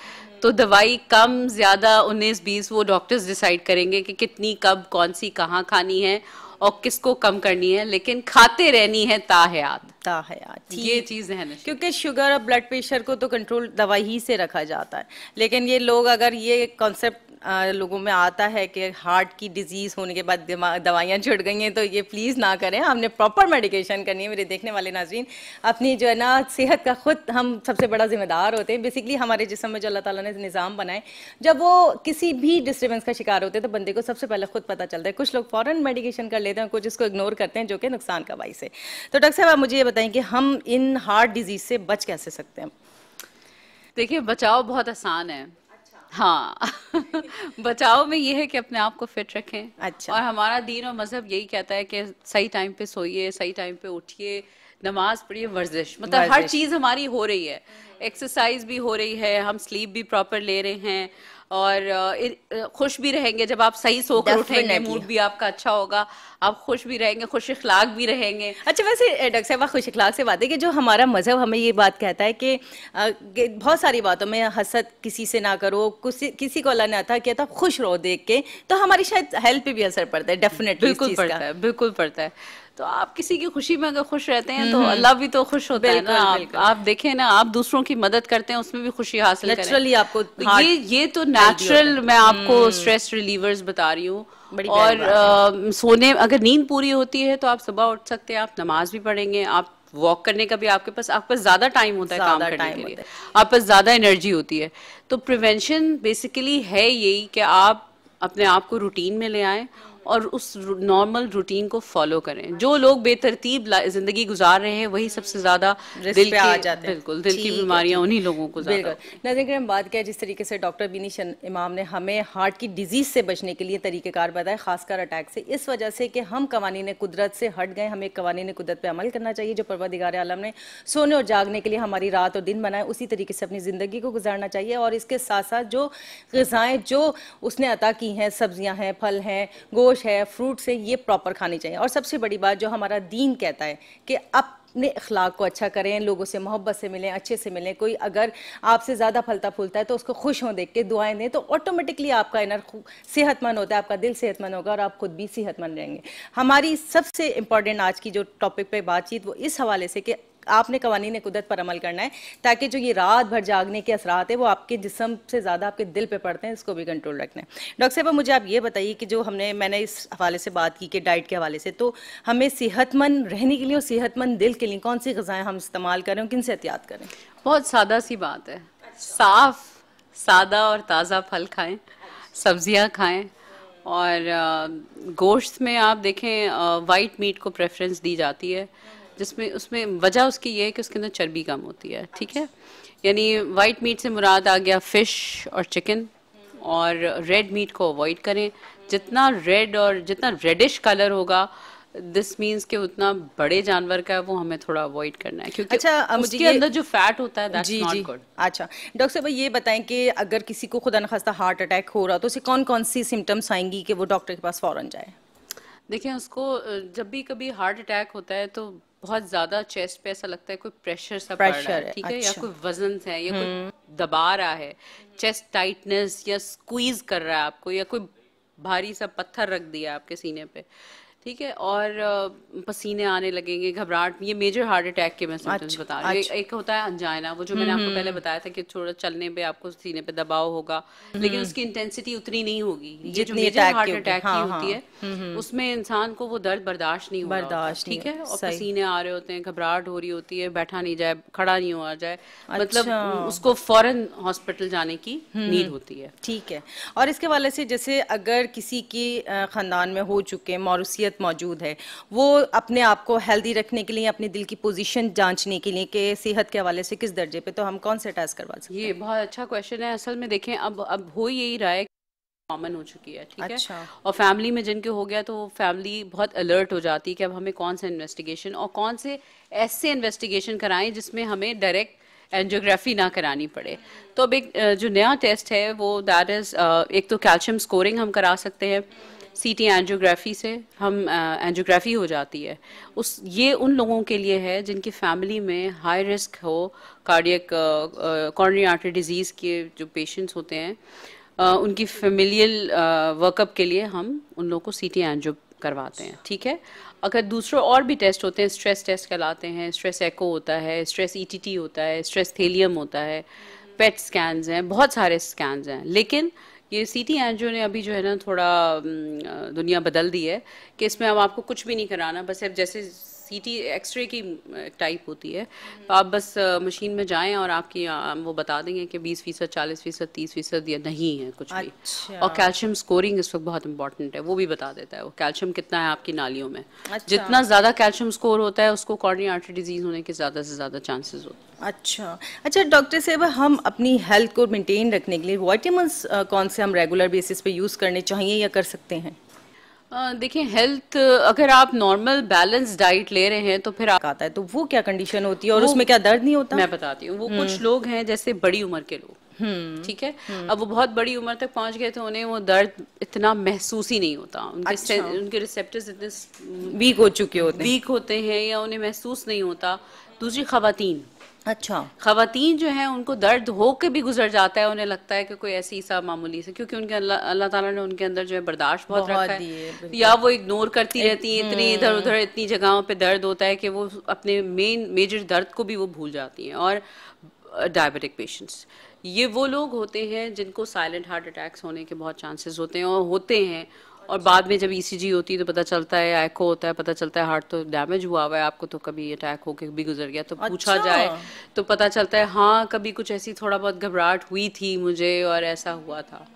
तो दवाई कम ज़्यादा उन्नीस बीस वो डॉक्टर्स डिसाइड करेंगे कि कितनी कब कौन सी कहाँ खानी है और किसको कम करनी है लेकिन खाते रहनी है ताहयात ताहयात ये चीज है ना क्योंकि शुगर और ब्लड प्रेशर को तो कंट्रोल दवाई ही से रखा जाता है लेकिन ये लोग अगर ये कॉन्सेप्ट लोगों में आता है कि हार्ट की डिजीज़ होने के बाद दवाइयाँ छुट गई हैं तो ये प्लीज़ ना करें हमने प्रॉपर मेडिकेशन करनी है मेरे देखने वाले नाजरीन अपनी जो है ना सेहत का ख़ुद हम सबसे बड़ा जिम्मेदार होते हैं बेसिकली हमारे जिसम में जो अल्लाह ताला ने निज़ाम बनाए जब वो किसी भी डिस्टर्बेंस का शिकार होते हैं तो बंदे को सबसे पहले ख़ुद पता चलता है कुछ लोग फॉरन मेडिकेशन कर लेते हैं कुछ इसको इग्नोर करते हैं जो कि नुकसान का बाइस है तो डॉक्टर साहब आप मुझे ये बताएं कि हम इन हार्ट डिजीज़ से बच कैसे सकते हैं देखिए बचाव बहुत आसान है हाँ बचाव में ये है कि अपने आप को फिट रखें अच्छा और हमारा दीन और मजहब यही कहता है कि सही टाइम पे सोइए सही टाइम पे उठिए नमाज पढ़िए वर्जिश मतलब वर्जिश। हर चीज़ हमारी हो रही है एक्सरसाइज हम्म। भी हो रही है हम स्लीप भी प्रॉपर ले रहे हैं और खुश भी रहेंगे जब आप सही सोकर उठेंगे मूड भी आपका अच्छा होगा आप खुश भी रहेंगे खुश अखलाक भी रहेंगे अच्छा वैसे डॉक्टर साहब खुश अखलाक से बात है कि जो हमारा मज़हब हमें ये बात कहता है कि बहुत सारी बातों में हसद किसी से ना करो किसी किसी को अल्लाह ने अता किया तो आप खुश रहो देख के तो हमारी शायद हेल्थ पे भी असर पड़ता है डेफिनेटली बिल्कुल पड़ता है बिल्कुल पड़ता है तो आप किसी की खुशी में अगर खुश रहते हैं तो अल्लाह भी तो खुश होता है ना आप, आप देखें ना आप दूसरों की मदद करते हैं उसमें भी खुशी हासिल नेचुरली आपको ये ये तो नेचुरल मैं आपको स्ट्रेस हम्म। रिलीवर्स बता रही हूँ और आ, सोने अगर नींद पूरी होती है तो आप सुबह उठ सकते हैं आप नमाज भी पढ़ेंगे आप वॉक करने का भी आपके पास आपके पास ज्यादा टाइम होता है काम करने के लिए आप पास ज्यादा एनर्जी होती है तो प्रिवेंशन बेसिकली है यही कि आप अपने आप को रूटीन में ले आए और उस नॉर्मल रूटीन को फॉलो करें जो लोग बेतरतीब ज़िंदगी गुजार रहे हैं वही सबसे ज़्यादा दिल पे आ जाते हैं बिल्कुल दिल की बीमारियां उन्हीं लोगों को नाजिक हम बात किया जिस तरीके से डॉक्टर बीनी इमाम ने हमें हार्ट की डिजीज़ से बचने के लिए तरीक़ेकार बताए खासकर अटैक से इस वजह से कि हम कवानीन कुदरत से हट गए हमें ने कुदरत पर अमल करना चाहिए जो परवा दिगार आलम ने सोने और जागने के लिए हमारी रात और दिन बनाए उसी तरीके से अपनी ज़िंदगी को गुजारना चाहिए और इसके साथ साथ जो गजाएं जो उसने अता की हैं सब्जियाँ हैं फल हैं गोश्त गोश है फ्रूट्स है ये प्रॉपर खाने चाहिए और सबसे बड़ी बात जो हमारा दीन कहता है कि अब अपने अखलाक को अच्छा करें लोगों से मोहब्बत से मिलें अच्छे से मिलें कोई अगर आपसे ज़्यादा फलता फूलता है तो उसको खुश हों देख के दुआएं दें तो ऑटोमेटिकली आपका इनर सेहतमंद होता है आपका दिल सेहतमंद होगा और आप खुद भी सेहतमंद रहेंगे हमारी सबसे इंपॉर्टेंट आज की जो टॉपिक पे बातचीत वो इस हवाले से कि आपने कवानी कुदरत पर अमल करना है ताकि जो ये रात भर जागने के असरात है वो आपके जिसम से ज़्यादा आपके दिल पर पड़ते हैं इसको भी कंट्रोल रखना है डॉक्टर साहब मुझे आप ये बताइए कि जो हमने मैंने इस हवाले से बात की कि डाइट के हवाले से तो हमें सेहतमंद रहने के लिए और सेहतमंद दिल के लिए कौन सी गज़ाएँ हम इस्तेमाल करें किन से एहतियात करें बहुत सादा सी बात है साफ सादा और ताज़ा फल खाएँ सब्जियाँ खाएँ और गोश्त में आप देखें वाइट मीट को प्रेफरेंस दी जाती है जिसमें उसमें वजह उसकी ये है कि उसके अंदर चर्बी कम होती है ठीक है यानी वाइट मीट से मुराद आ गया फ़िश और चिकन और रेड मीट को अवॉइड करें जितना रेड और जितना रेडिश कलर होगा दिस मीन्स के उतना बड़े जानवर का है वो हमें थोड़ा अवॉइड करना है क्योंकि अच्छा उसके अंदर जो फैट होता है जी जी अच्छा डॉक्टर साहब ये बताएं कि अगर किसी को खुदा नखास्ता हार्ट अटैक हो रहा तो उसे कौन कौन सी सिम्टम्स आएंगी कि वो डॉक्टर के पास फ़ौरन जाए देखिए उसको जब भी कभी हार्ट अटैक होता है तो बहुत ज्यादा चेस्ट पे ऐसा लगता है कोई प्रेशर सा पड़ रहा है ठीक है अच्छा। या कोई वजन है या कोई हम्म। दबा रहा है चेस्ट टाइटनेस या स्क्वीज कर रहा है आपको या कोई भारी सा पत्थर रख दिया आपके सीने पे ठीक है और पसीने आने लगेंगे घबराहट ये मेजर हार्ट अटैक के मैं सिम्टम्स अच्छा, बता रही हूँ एक अच्छा। होता है अंजाइना वो जो मैंने हम्म, आपको हम्म। पहले बताया था कि थोड़ा चलने पे आपको सीने पे दबाव होगा लेकिन हम्म। उसकी इंटेंसिटी उतनी नहीं होगी ये जो मेजर हार्ट अटैक की होती है हाँ, हाँ। उसमें इंसान को वो दर्द बर्दाश्त नहीं होगा बर्दाश्त ठीक है और पसीने आ रहे होते हैं घबराहट हो रही होती है बैठा नहीं जाए खड़ा नहीं हुआ जाए मतलब अच्छा। उसको फॉरन हॉस्पिटल जाने की नीड होती है ठीक है और इसके वाले से जैसे अगर किसी की खानदान में हो चुके मौरूसियत शख्सियत मौजूद है वो अपने आप को हेल्दी रखने के लिए अपने दिल की पोजीशन जांचने के लिए कि सेहत के हवाले से किस दर्जे पे तो हम कौन से टास्क करवा सकते ये बहुत अच्छा क्वेश्चन है असल में देखें अब अब हो यही रहा है कॉमन हो चुकी है ठीक अच्छा। है और फैमिली में जिनके हो गया तो फैमिली बहुत अलर्ट हो जाती है कि अब हमें कौन सा इन्वेस्टिगेशन और कौन से ऐसे इन्वेस्टिगेशन कराएं जिसमें हमें डायरेक्ट एंजियोग्राफी ना करानी पड़े तो अब एक जो नया टेस्ट है वो दैट इज़ एक तो कैल्शियम स्कोरिंग हम करा सकते हैं सीटी एंजियोग्राफी से हम एंजियोग्राफी हो जाती है उस ये उन लोगों के लिए है जिनकी फैमिली में हाई रिस्क हो कार्डियक कॉर्नरी आर्टरी डिजीज़ के जो पेशेंट्स होते हैं आ, उनकी फेमिलियल वर्कअप के लिए हम उन लोगों को सीटी एंजियो करवाते हैं ठीक है अगर दूसरे और भी टेस्ट होते हैं स्ट्रेस टेस्ट कहलाते हैं स्ट्रेस एको होता है स्ट्रेस ईटीटी e होता है स्ट्रेस थेलियम होता है पेट स्कैन हैं बहुत सारे स्कैन हैं लेकिन ये सी टी जो ने अभी जो है ना थोड़ा दुनिया बदल दी है कि इसमें अब आपको कुछ भी नहीं कराना बस अब जैसे सीटी एक्सरे की टाइप होती है तो आप बस मशीन में जाएं और आपकी वो बता देंगे कि 20 फीसद चालीस फीसद तीस फीसद या नहीं है कुछ भी अच्छा। और कैल्शियम स्कोरिंग इस वक्त बहुत इंपॉर्टेंट है वो भी बता देता है वो कैल्शियम कितना है आपकी नालियों में अच्छा। जितना ज़्यादा कैल्शियम स्कोर होता है उसको कॉर्डनी आर्टरी डिजीज होने के ज़्यादा से ज़्यादा चांसेज होते हैं अच्छा अच्छा डॉक्टर साहब हम अपनी हेल्थ को मेनटेन रखने के लिए वाइटामस कौन से हम रेगुलर बेसिस पे यूज़ करने चाहिए या कर सकते हैं देखिए हेल्थ अगर आप नॉर्मल बैलेंस डाइट ले रहे हैं तो फिर आप आता है तो वो क्या कंडीशन होती है और उसमें क्या दर्द नहीं होता मैं बताती हूँ वो हम्म। कुछ लोग हैं जैसे बड़ी उम्र के लोग हम्म। ठीक है हम्म। अब वो बहुत बड़ी उम्र तक पहुंच गए तो उन्हें वो दर्द इतना महसूस ही नहीं होता उनके अच्छा। उनके रिसेप्टर्स इतने वीक हो चुके होते वीक होते हैं या उन्हें महसूस नहीं होता दूसरी खातन अच्छा खातन जो है उनको दर्द हो के भी गुजर जाता है उन्हें लगता है कि कोई ऐसी सा मामूली से क्योंकि उनके अल्लाह ताला ने उनके अंदर जो है बर्दाश्त बहुत, बहुत रखा है या वो इग्नोर करती रहती है इतनी इधर उधर हम्म। इतनी जगहों पे दर्द होता है कि वो अपने मेन मेजर दर्द को भी वो भूल जाती हैं और डायबिटिक पेशेंट्स ये वो लोग होते हैं जिनको साइलेंट हार्ट अटैक्स होने के बहुत चांसेस होते हैं और होते हैं और बाद में जब ईसीजी e होती है तो पता चलता है एको होता है पता चलता है हार्ट तो डैमेज हुआ हुआ है आपको तो कभी अटैक होके भी गुजर गया तो अच्छा। पूछा जाए तो पता चलता है हाँ कभी कुछ ऐसी थोड़ा बहुत घबराहट हुई थी मुझे और ऐसा हुआ था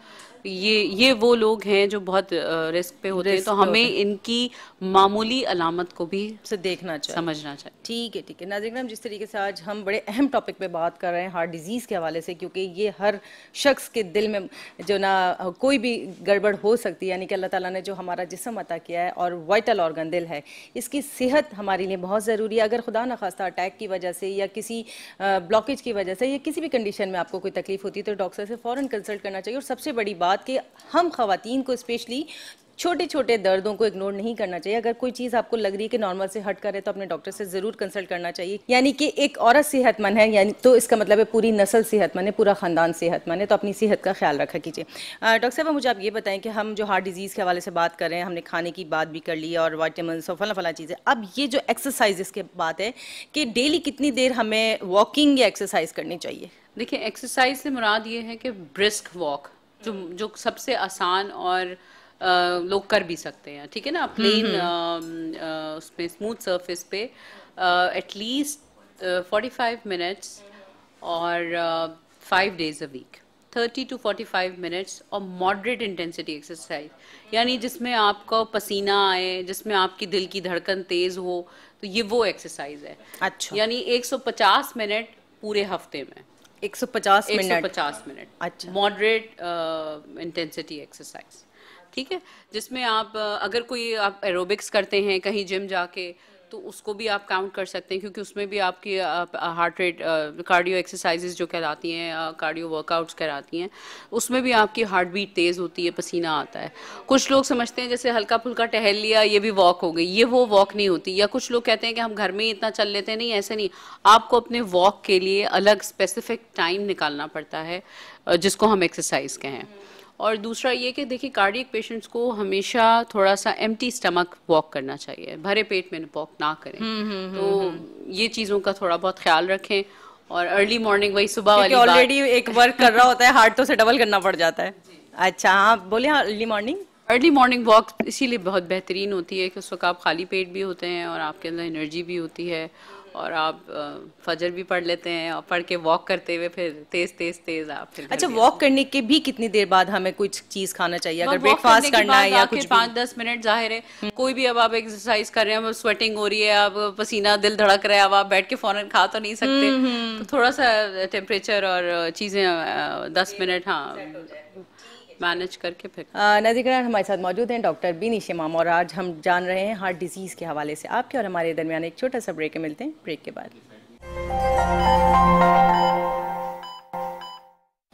ये ये वो लोग हैं जो बहुत रिस्क पे होते हैं तो हमें इनकी मामूली अलामत को भी से देखना चाहिए समझना चाहिए ठीक है ठीक है नाजिक मैम जिस तरीके से आज हम बड़े अहम टॉपिक पे बात कर रहे हैं हार्ट डिजीज़ के हवाले से क्योंकि ये हर शख्स के दिल में जो ना कोई भी गड़बड़ हो सकती है यानी कि अल्लाह ताला ने जो हमारा जिसम अता किया है और वाइटल ऑर्गन दिल है इसकी सेहत हमारे लिए बहुत ज़रूरी है अगर खुदा न खास्ता अटैक की वजह से या किसी ब्लॉकेज की वजह से या किसी भी कंडीशन में आपको कोई तकलीफ होती है तो डॉक्टर से फ़ौर कंसल्ट करना चाहिए और सबसे बड़ी बात बात कि हम खातन को स्पेशली छोटे छोटे दर्दों को इग्नोर नहीं करना चाहिए अगर कोई चीज़ आपको लग रही है कि नॉर्मल से हट रहे तो अपने डॉक्टर से ज़रूर कंसल्ट करना चाहिए यानी कि एक औरत सेहतमंद है यानी तो इसका मतलब है पूरी नस्ल सेहतमंद है पूरा ख़ानदान सेहतमंद है तो अपनी सेहत का ख्याल रखा कीजिए डॉक्टर साहब मुझे आप ये बताएं कि हम जो हार्ट डिजीज के हवाले से बात कर रहे हैं हमने खाने की बात भी कर ली और वाइटामिन और फला फला चीज़ें अब ये जो एक्सरसाइज इसके बात है कि डेली कितनी देर हमें वॉकिंग या एक्सरसाइज करनी चाहिए देखिए एक्सरसाइज से मुराद ये है कि ब्रिस्क वॉक जो जो सबसे आसान और आ, लोग कर भी सकते हैं ठीक है ना प्लेन हम्म, हम्म। उसमें स्मूथ सरफेस पे एटलीस्ट फोर्टी फाइव मिनट्स और five days a week thirty to forty five minutes और मॉडरेट इंटेंसिटी एक्सरसाइज यानी जिसमें आपका पसीना आए जिसमें आपकी दिल की धड़कन तेज हो तो ये वो एक्सरसाइज है अच्छा यानी पचास मिनट पूरे हफ्ते में 150 मिनट 150 मिनट अच्छा मॉडरेट इंटेंसिटी एक्सरसाइज ठीक है जिसमें आप अगर कोई आप एरोबिक्स करते हैं कहीं जिम जाके तो उसको भी आप काउंट कर सकते हैं क्योंकि उसमें भी आपकी हार्ट रेट कार्डियो एक्सरसाइजेज जो कहलाती हैं कार्डियो वर्कआउट्स कहलाती हैं उसमें भी आपकी हार्ट बीट तेज़ होती है पसीना आता है कुछ लोग समझते हैं जैसे हल्का फुल्का टहल लिया ये भी वॉक हो गई ये वो वॉक नहीं होती या कुछ लोग कहते हैं कि हम घर में ही इतना चल लेते हैं नहीं ऐसे नहीं आपको अपने वॉक के लिए अलग स्पेसिफिक टाइम निकालना पड़ता है जिसको हम एक्सरसाइज कहें और दूसरा ये कि देखिए कार्डियक पेशेंट्स को हमेशा थोड़ा सा एम स्टमक वॉक करना चाहिए भरे पेट में वॉक ना करें हम्म, हम्म, हम्म, तो ये चीज़ों का थोड़ा बहुत ख्याल रखें और अर्ली मॉर्निंग वही सुबह वाली ऑलरेडी एक वर्क कर रहा होता है हार्ट तो से डबल करना पड़ जाता है अच्छा हाँ बोले हाँ early morning early morning walk इसीलिए बहुत बेहतरीन होती है कि उस वक्त आप खाली पेट भी होते हैं और आपके अंदर एनर्जी भी होती है और आप फजर भी पढ़ लेते हैं और पढ़ के वॉक करते हुए फिर तेज तेज तेज आप फिर अच्छा वॉक करने के भी कितनी देर बाद हमें कुछ चीज खाना चाहिए अगर ब्रेकफास्ट करना है या कुछ पाँच दस मिनट जाहिर है हम्म। कोई भी अब आप एक्सरसाइज कर रहे हैं स्वेटिंग हो रही है आप पसीना दिल धड़क रहा है अब आप बैठ के फौरन खा तो नहीं सकते हम्म, हम्म। तो थोड़ा सा टेम्परेचर और चीजें दस मिनट हाँ मैनेज करके फिर नजीकरण हमारे साथ मौजूद हैं डॉक्टर बीनी शेमाम और आज हम जान रहे हैं हार्ट डिजीज़ के हवाले से आपके और हमारे दरमियान एक छोटा सा ब्रेक मिलते हैं ब्रेक के बाद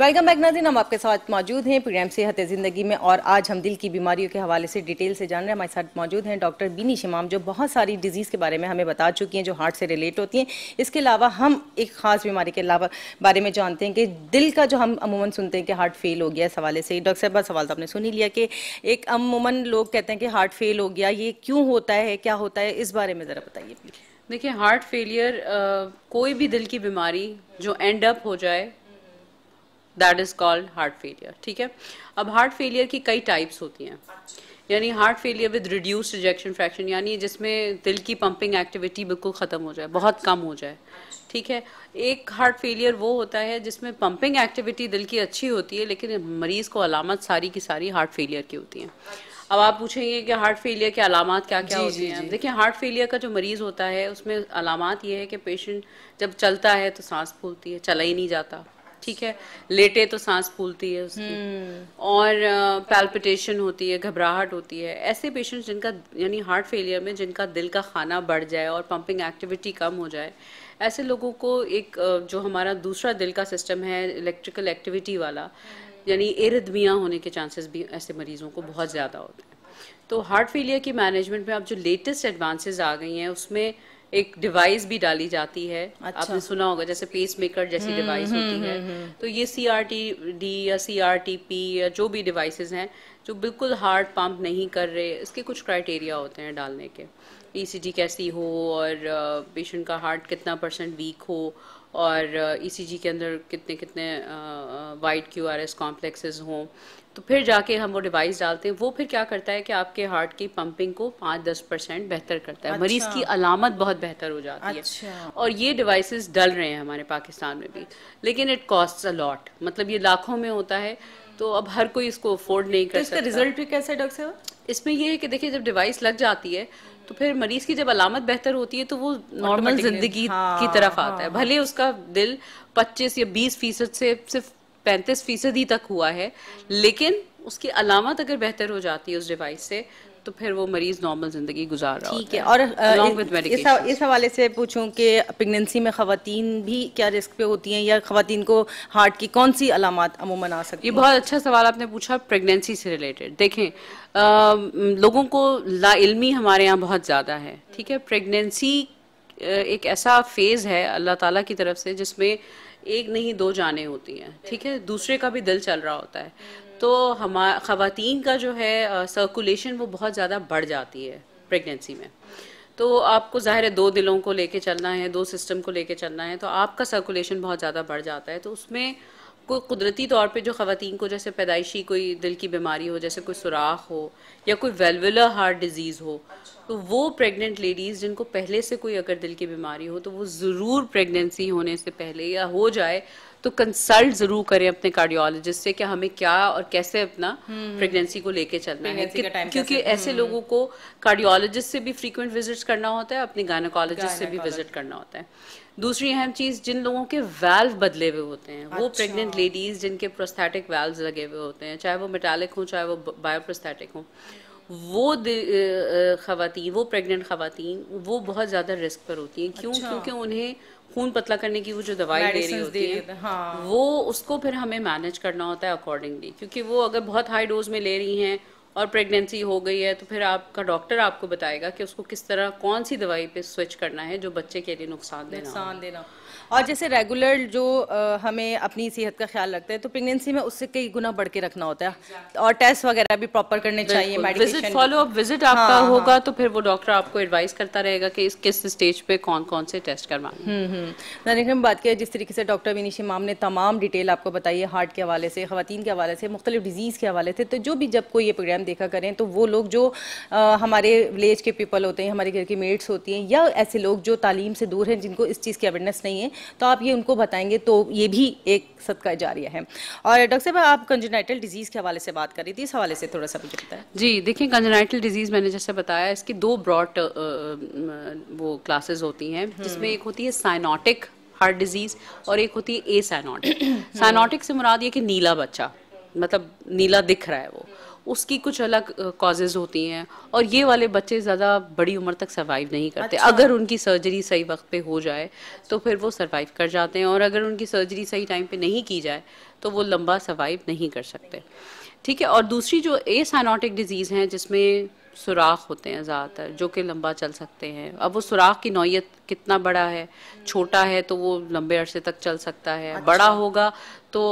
वेलकम बैक नाजीन हम आपके साथ मौजूद हैं प्रोग्राम सेहत ज़िंदगी में और आज हम दिल की बीमारियों के हवाले से डिटेल से जान रहे हैं हमारे साथ मौजूद हैं डॉक्टर बीनी शमाम जो बहुत सारी डिजीज़ के बारे में हमें बता चुकी हैं जो हार्ट से रिलेट होती हैं इसके अलावा हम एक ख़ास बीमारी के अलावा बारे में जानते हैं कि दिल का जो हम अमूमन सुनते हैं कि हार्ट फेल हो गया इस हवाले से डॉक्टर साहब सवाल तो आपने सुन ही लिया कि एक अमूमन लोग कहते हैं कि हार्ट फेल हो गया ये क्यों होता है क्या होता है इस बारे में ज़रा बताइए देखिए हार्ट फेलियर कोई भी दिल की बीमारी जो एंड अप हो जाए that is called heart failure ठीक है अब हार्ट फेलियर की कई टाइप्स होती हैं यानी heart failure with reduce rejection fraction यानी जिसमें दिल की पंपिंग एक्टिविटी बिल्कुल ख़त्म हो जाए बहुत कम हो जाए ठीक है एक हार्ट फेलियर वो होता है जिसमें पंपिंग एक्टिविटी दिल की अच्छी होती है लेकिन मरीज़ को अलामत सारी की सारी हार्ट फेलियर की होती हैं अब आप पूछेंगे कि हार्ट फेलियर के अलामत क्या क्या होती हैं देखिए हार्ट फेलियर का जो मरीज़ होता है उसमें अलामत ये है कि पेशेंट जब चलता है तो सांस फूलती है चला ही नहीं जाता ठीक है लेटे तो सांस फूलती है उसकी हम्म। और पैल्पिटेशन होती है घबराहट होती है ऐसे पेशेंट्स जिनका यानी हार्ट फेलियर में जिनका दिल का खाना बढ़ जाए और पंपिंग एक्टिविटी कम हो जाए ऐसे लोगों को एक जो हमारा दूसरा दिल का सिस्टम है इलेक्ट्रिकल एक्टिविटी वाला हम्म। यानी एरिदमिया होने के चांसेस भी ऐसे मरीजों को बहुत अच्छा। ज़्यादा होते हैं तो हार्ट फेलियर की मैनेजमेंट में अब जो लेटेस्ट एडवांसेस आ गई हैं उसमें एक डिवाइस भी डाली जाती है अच्छा। आपने सुना होगा जैसे पेस मेकर जैसी डिवाइस हम्म, हम्म, होती है हम्म, तो ये सी आर टी डी या सी आर टी पी या जो भी डिवाइसेस हैं जो बिल्कुल हार्ट पंप नहीं कर रहे इसके कुछ क्राइटेरिया होते हैं डालने के ईसीजी e कैसी हो और पेशेंट का हार्ट कितना परसेंट वीक हो और ईसीजी e के अंदर कितने कितने wide Q R S complexes हों तो फिर जाके हम वो डिवाइस डालते हैं वो फिर क्या करता है कि आपके हार्ट की पंपिंग को पाँच दस परसेंट बेहतर करता है अच्छा। मरीज की अलामत बहुत बेहतर हो जाती अच्छा। है और ये डिवाइसेस डल रहे हैं हमारे पाकिस्तान में भी लेकिन इट कॉस्ट अलॉट मतलब ये लाखों में होता है तो अब हर कोई इसको अफोर्ड नहीं कर तो इसका रिजल्ट भी कैसा है डॉक्टर साहब इसमें यह है कि देखिए जब डिवाइस लग जाती है तो फिर मरीज की जब अलामत बेहतर होती है तो वो नॉर्मल जिंदगी हाँ, की तरफ आता है हाँ। भले उसका दिल 25 या 20 फीसद से सिर्फ पैंतीस फीसदी तक हुआ है लेकिन उसकी अलामत अगर बेहतर हो जाती है उस डिवाइस से तो फिर वो मरीज नॉर्मल जिंदगी गुजार रहा ठीक है और इस, हवाले से पूछूं कि प्रेगनेंसी में खातन भी क्या रिस्क पे होती हैं या खातन को हार्ट की कौन सी अलामत अमूमन आ सकती ये बहुत अच्छा सवाल आपने पूछा प्रेगनेंसी से रिलेटेड देखें लोगों को लाइलमी हमारे यहाँ बहुत ज़्यादा है ठीक है प्रेगनेंसी एक ऐसा फेज़ है अल्लाह ताला की तरफ से जिसमें एक नहीं दो जाने होती हैं ठीक है दूसरे का भी दिल चल रहा होता है तो हम ख़वातीन का जो है सर्कुलेशन वो बहुत ज़्यादा बढ़ जाती है प्रेगनेंसी में तो आपको ज़ाहिर है दो दिलों को लेके चलना है दो सिस्टम को लेके चलना है तो आपका सर्कुलेशन बहुत ज़्यादा बढ़ जाता है तो उसमें कोई कुदरती तौर पे जो ख़वान को जैसे पैदाइशी कोई दिल की बीमारी हो जैसे कोई सुराख हो या कोई वेलवुलर हार्ट डिज़ीज़ हो तो वो प्रेग्नेंट लेडीज़ जिनको पहले से कोई अगर दिल की बीमारी हो तो वो ज़रूर प्रेगनेंसी होने से पहले या हो जाए तो कंसल्ट ज़रूर करें अपने कार्डियोलॉजिस्ट से कि हमें क्या और कैसे अपना हम्म। प्रेगनेंसी को लेके चलना है क्योंकि हम्म। ऐसे लोगों को कार्डियोलॉजिस्ट से भी फ्रीक्वेंट विजिट्स करना होता है अपने गायनोकॉलॉजिस्ट से भी विजिट करना होता है दूसरी अहम चीज़ जिन लोगों के वेल्व बदले हुए होते हैं अच्छा। वो प्रेग्नेंट लेडीज़ जिनके प्रोस्थेटिक वेल्व लगे हुए होते हैं चाहे वो मेटालिक हों चाहे वो बायोप्रोस्थेटिक हों वो खातन वो प्रेग्नेंट खातन वो बहुत ज़्यादा रिस्क पर होती हैं क्यों अच्छा। क्योंकि उन्हें खून पतला करने की वो जो दवाई दे रही होती है हाँ। वो उसको फिर हमें मैनेज करना होता है अकॉर्डिंगली क्योंकि वो अगर बहुत हाई डोज में ले रही हैं और प्रेगनेंसी हो गई है तो फिर आपका डॉक्टर आपको बताएगा कि उसको किस तरह कौन सी दवाई पे स्विच करना है जो बच्चे के लिए नुकसान देना नुकसान देना और जैसे रेगुलर जो हमें अपनी सेहत का ख्याल रखते हैं तो प्रेगनेंसी में उससे कई गुना बढ़ के रखना होता है और टेस्ट वगैरह भी प्रॉपर करने चाहिए विजिट फॉलो अप विजिट आपका हाँ, हाँ। होगा हाँ। तो फिर वो डॉक्टर आपको एडवाइस करता रहेगा कि इस किस स्टेज पे कौन कौन से टेस्ट करवाने हम्म, हम्म। हम बात किया जिस तरीके से डॉक्टर विनीश इमाम ने तमाम डिटेल आपको बताई है हार्ट के हवाले से खातन के हवाले से मुख्तलि डिजीज़ के हवाले से तो जो भी जब कोई ये प्रोग्राम देखा करें तो वो लोग जो हमारे विलेज के पीपल होते हैं हमारे घर की मेड्स होती हैं या ऐसे लोग जो तालीम से दूर हैं जिनको इस चीज़ की अवेयरनेस नहीं है तो आप ये उनको बताएंगे तो ये भी एक सदका जारी है और डॉक्टर साहब आप कंजनाइटल डिजीज़ के हवाले से बात कर रही थी इस हवाले से थोड़ा सा मुझे है जी देखिए कंजनाइटल डिजीज़ मैंने जैसे बताया इसकी दो ब्रॉड वो क्लासेज होती हैं हम्म। जिसमें एक होती है साइनोटिक हार्ट डिजीज़ और एक होती है ए साइनोटिक साइनॉटिक से मुराद ये कि नीला बच्चा मतलब नीला दिख रहा है वो उसकी कुछ अलग कॉजेज़ होती हैं और ये वाले बच्चे ज़्यादा बड़ी उम्र तक सर्वाइव नहीं करते अच्छा। अगर उनकी सर्जरी सही वक्त पे हो जाए तो फिर वो सर्वाइव कर जाते हैं और अगर उनकी सर्जरी सही टाइम पे नहीं की जाए तो वो लंबा सर्वाइव नहीं कर सकते ठीक है और दूसरी जो एसाइनॉटिक डिज़ीज़ हैं जिसमें सुराख होते हैं ज़्यादातर जो कि लंबा चल सकते हैं अब वो सुराख की नौीयत कितना बड़ा है छोटा है तो वो लंबे अरसे तक चल सकता है अच्छा। बड़ा होगा तो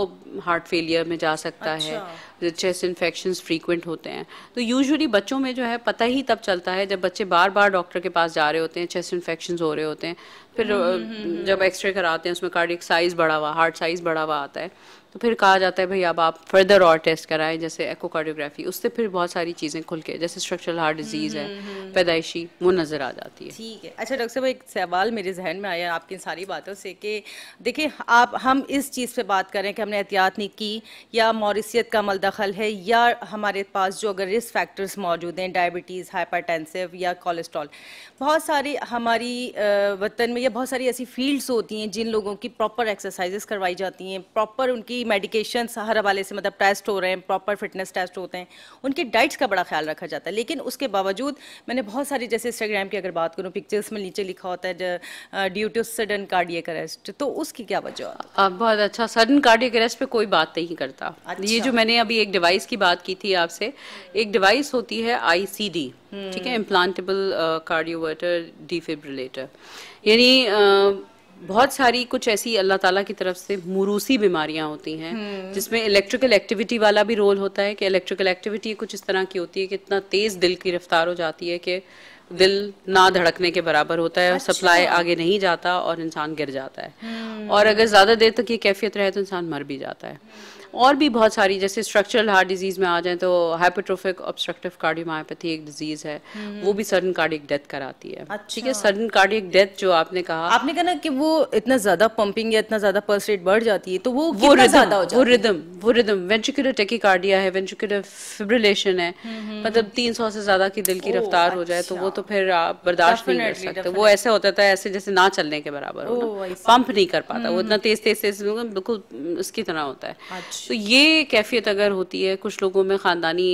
हार्ट फेलियर में जा सकता अच्छा। है चेस्ट इन्फेक्शन फ्रीक्वेंट होते हैं तो यूजुअली बच्चों में जो है पता ही तब चलता है जब बच्चे बार बार डॉक्टर के पास जा रहे होते हैं चेस्ट इन्फेक्शन हो रहे होते हैं फिर हम्म, हम्म, हम्म, जब एक्सरे कराते हैं उसमें कार्डिक साइज़ बढ़ा हुआ हार्ट साइज़ बढ़ा हुआ आता है तो फिर कहा जाता है भाई अब आप फर्दर और टेस्ट कराएं जैसे एकोकार्डियोग्राफी उससे फिर बहुत सारी चीज़ें खुल के जैसे स्ट्रक्चरल हार्ट डिजीज़ है हम्म, हम्म। पैदाइशी वो नज़र आ जाती है ठीक है अच्छा डॉक्टर साहब एक सवाल मेरे जहन में आया आपकी इन सारी बातों से कि देखिए आप हम इस चीज़ पर बात करें कि हमने एहतियात नहीं की या मौरसीत का अमल दखल है या हमारे पास जो अगर रिस्क फैक्टर्स मौजूद हैं डायबिटीज़ हाइपर या कोलेस्ट्रॉल बहुत सारी हमारी वतन में या बहुत सारी ऐसी फील्ड्स होती हैं जिन लोगों की प्रॉपर एक्सरसाइजेस करवाई जाती हैं प्रॉपर उनकी की मेडिकेशंस हर हवाले से मतलब टेस्ट हो रहे हैं प्रॉपर फिटनेस टेस्ट होते हैं उनके डाइट्स का बड़ा ख्याल रखा जाता है लेकिन उसके बावजूद मैंने बहुत सारी जैसे इंस्टाग्राम की अगर बात करूँ पिक्चर्स में नीचे लिखा होता है due to sudden cardiac arrest तो उसकी क्या वजह बहुत अच्छा सडन कार्डियक अरेस्ट पर कोई बात नहीं करता अच्छा। ये जो मैंने अभी एक डिवाइस की बात की थी आपसे एक डिवाइस होती है आई ठीक है इम्प्लांटेबल कार्डियोवर्टर डिफिब्रिलेटर यानी बहुत सारी कुछ ऐसी अल्लाह ताला की तरफ से मुरूसी बीमारियां होती हैं हम्म। जिसमें इलेक्ट्रिकल एक्टिविटी वाला भी रोल होता है कि इलेक्ट्रिकल एक्टिविटी कुछ इस तरह की होती है कि इतना तेज़ दिल की रफ्तार हो जाती है कि दिल ना धड़कने के बराबर होता है अच्छा। सप्लाई आगे नहीं जाता और इंसान गिर जाता है हम्म। और अगर ज़्यादा देर तक ये कैफियत रहे तो इंसान मर भी जाता है हम्म। और भी बहुत सारी जैसे स्ट्रक्चरल हार्ट डिजीज़ में आ जाए तो हाइपोट्रोफिक ऑब्स्ट्रक्टिव कार्डियोमायोपैथी एक डिजीज़ है हम्म। वो भी सडन कार्डियक डेथ कराती है अच्छा। ठीक है सडन कार्डियक डेथ जो आपने कहा आपने कहा ना कि वो इतना ज़्यादा पंपिंग या इतना ज़्यादा पल्स रेट बढ़ जाती है तो वो वो रिदम वो रिदम वो रिदम वेंट्रिकुलर टेकिकार्डिया है वेंचुकुलर फिब्रिलेशन है हम्म, हम्म, मतलब तीन सौ से ज़्यादा की दिल की रफ्तार हो जाए तो अच्छा। वो तो फिर आप बर्दाश्त नहीं कर सकते वो ऐसे होता था ऐसे जैसे ना चलने के बराबर पंप नहीं कर पाता वो इतना तेज तेज तेज बिल्कुल उसकी तरह होता है अच्छा। तो ये कैफियत अगर होती है कुछ लोगों में ख़ानदानी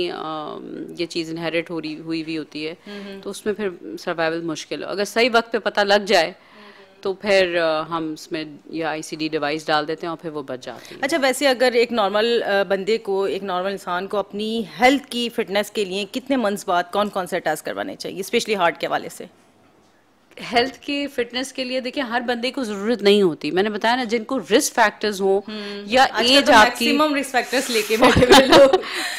ये चीज़ इनहेरिट हो रही हुई भी होती है तो उसमें फिर सर्वाइवल मुश्किल हो अगर सही वक्त पे पता लग जाए तो फिर हम इसमें या आईसीडी डिवाइस डाल देते हैं और फिर वो बच जाती है अच्छा वैसे अगर एक नॉर्मल बंदे को एक नॉर्मल इंसान को अपनी हेल्थ की फिटनेस के लिए कितने मंथ्स बाद कौन कौन से टेस्ट करवाने चाहिए स्पेशली हार्ट के हवाले से हेल्थ की फिटनेस के लिए देखिए हर बंदे को जरूरत नहीं होती मैंने बताया ना जिनको रिस्क फैक्टर्स हो या एज तो आपकी मैक्सिमम रिस्क फैक्टर्स लेके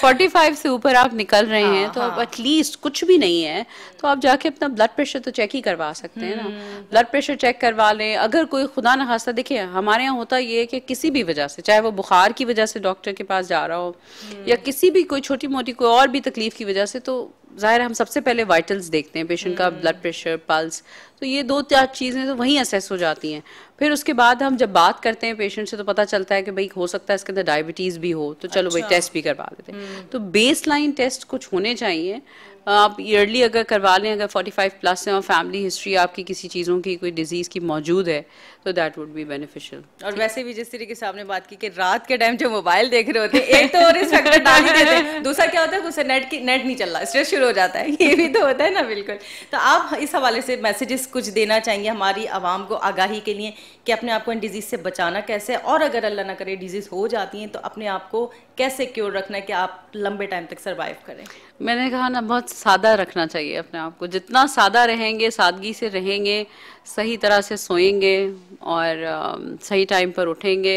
फोर्टी फाइव से ऊपर आप निकल रहे हाँ, हैं तो हाँ. आप एटलीस्ट कुछ भी नहीं है तो आप जाके अपना ब्लड प्रेशर तो चेक ही करवा सकते हैं ना ब्लड प्रेशर चेक करवा लें अगर कोई खुदा ना खास्ता देखिए हमारे यहाँ होता ये है कि किसी भी वजह से चाहे वो बुखार की वजह से डॉक्टर के पास जा रहा हो हम्म। या किसी भी कोई छोटी मोटी कोई और भी तकलीफ की वजह से तो ज़ाहिर हम सबसे पहले वाइटल्स देखते हैं पेशेंट का ब्लड प्रेशर पल्स तो ये दो चार चीज़ें तो वहीं असेस हो जाती हैं फिर उसके बाद हम जब बात करते हैं पेशेंट से तो पता चलता है कि भाई हो सकता है इसके अंदर डायबिटीज़ भी हो तो चलो अच्छा। भाई टेस्ट भी करवा देते हैं हम्म। तो बेस लाइन टेस्ट कुछ होने चाहिए आप ईयरली अगर करवा लें अगर 45 प्लस हैं और फैमिली हिस्ट्री आपकी किसी चीज़ों की कोई डिजीज़ की मौजूद है तो दैट वुड बी बेनिफिशियल और वैसे भी जिस तरीके से आपने बात की कि रात के टाइम जो मोबाइल देख रहे होते हैं एक तो रिस्क फैक्टर डाल ही देते दूसरा क्या होता है उससे नेट की नेट नहीं चल रहा स्ट्रेस शुरू हो जाता है ये भी तो होता है ना बिल्कुल तो आप इस हवाले से मैसेजेस कुछ देना चाहेंगे हमारी आवाम को आगाही के लिए कि अपने आप को इन डिजीज़ से बचाना कैसे और अगर अल्लाह ना करे डिजीज़ हो जाती हैं तो अपने आप को कैसे क्योर रखना है कि आप लंबे टाइम तक सर्वाइव करें मैंने कहा ना बहुत सादा रखना चाहिए अपने आप को जितना सादा रहेंगे सादगी से रहेंगे सही तरह से सोएंगे और सही टाइम पर उठेंगे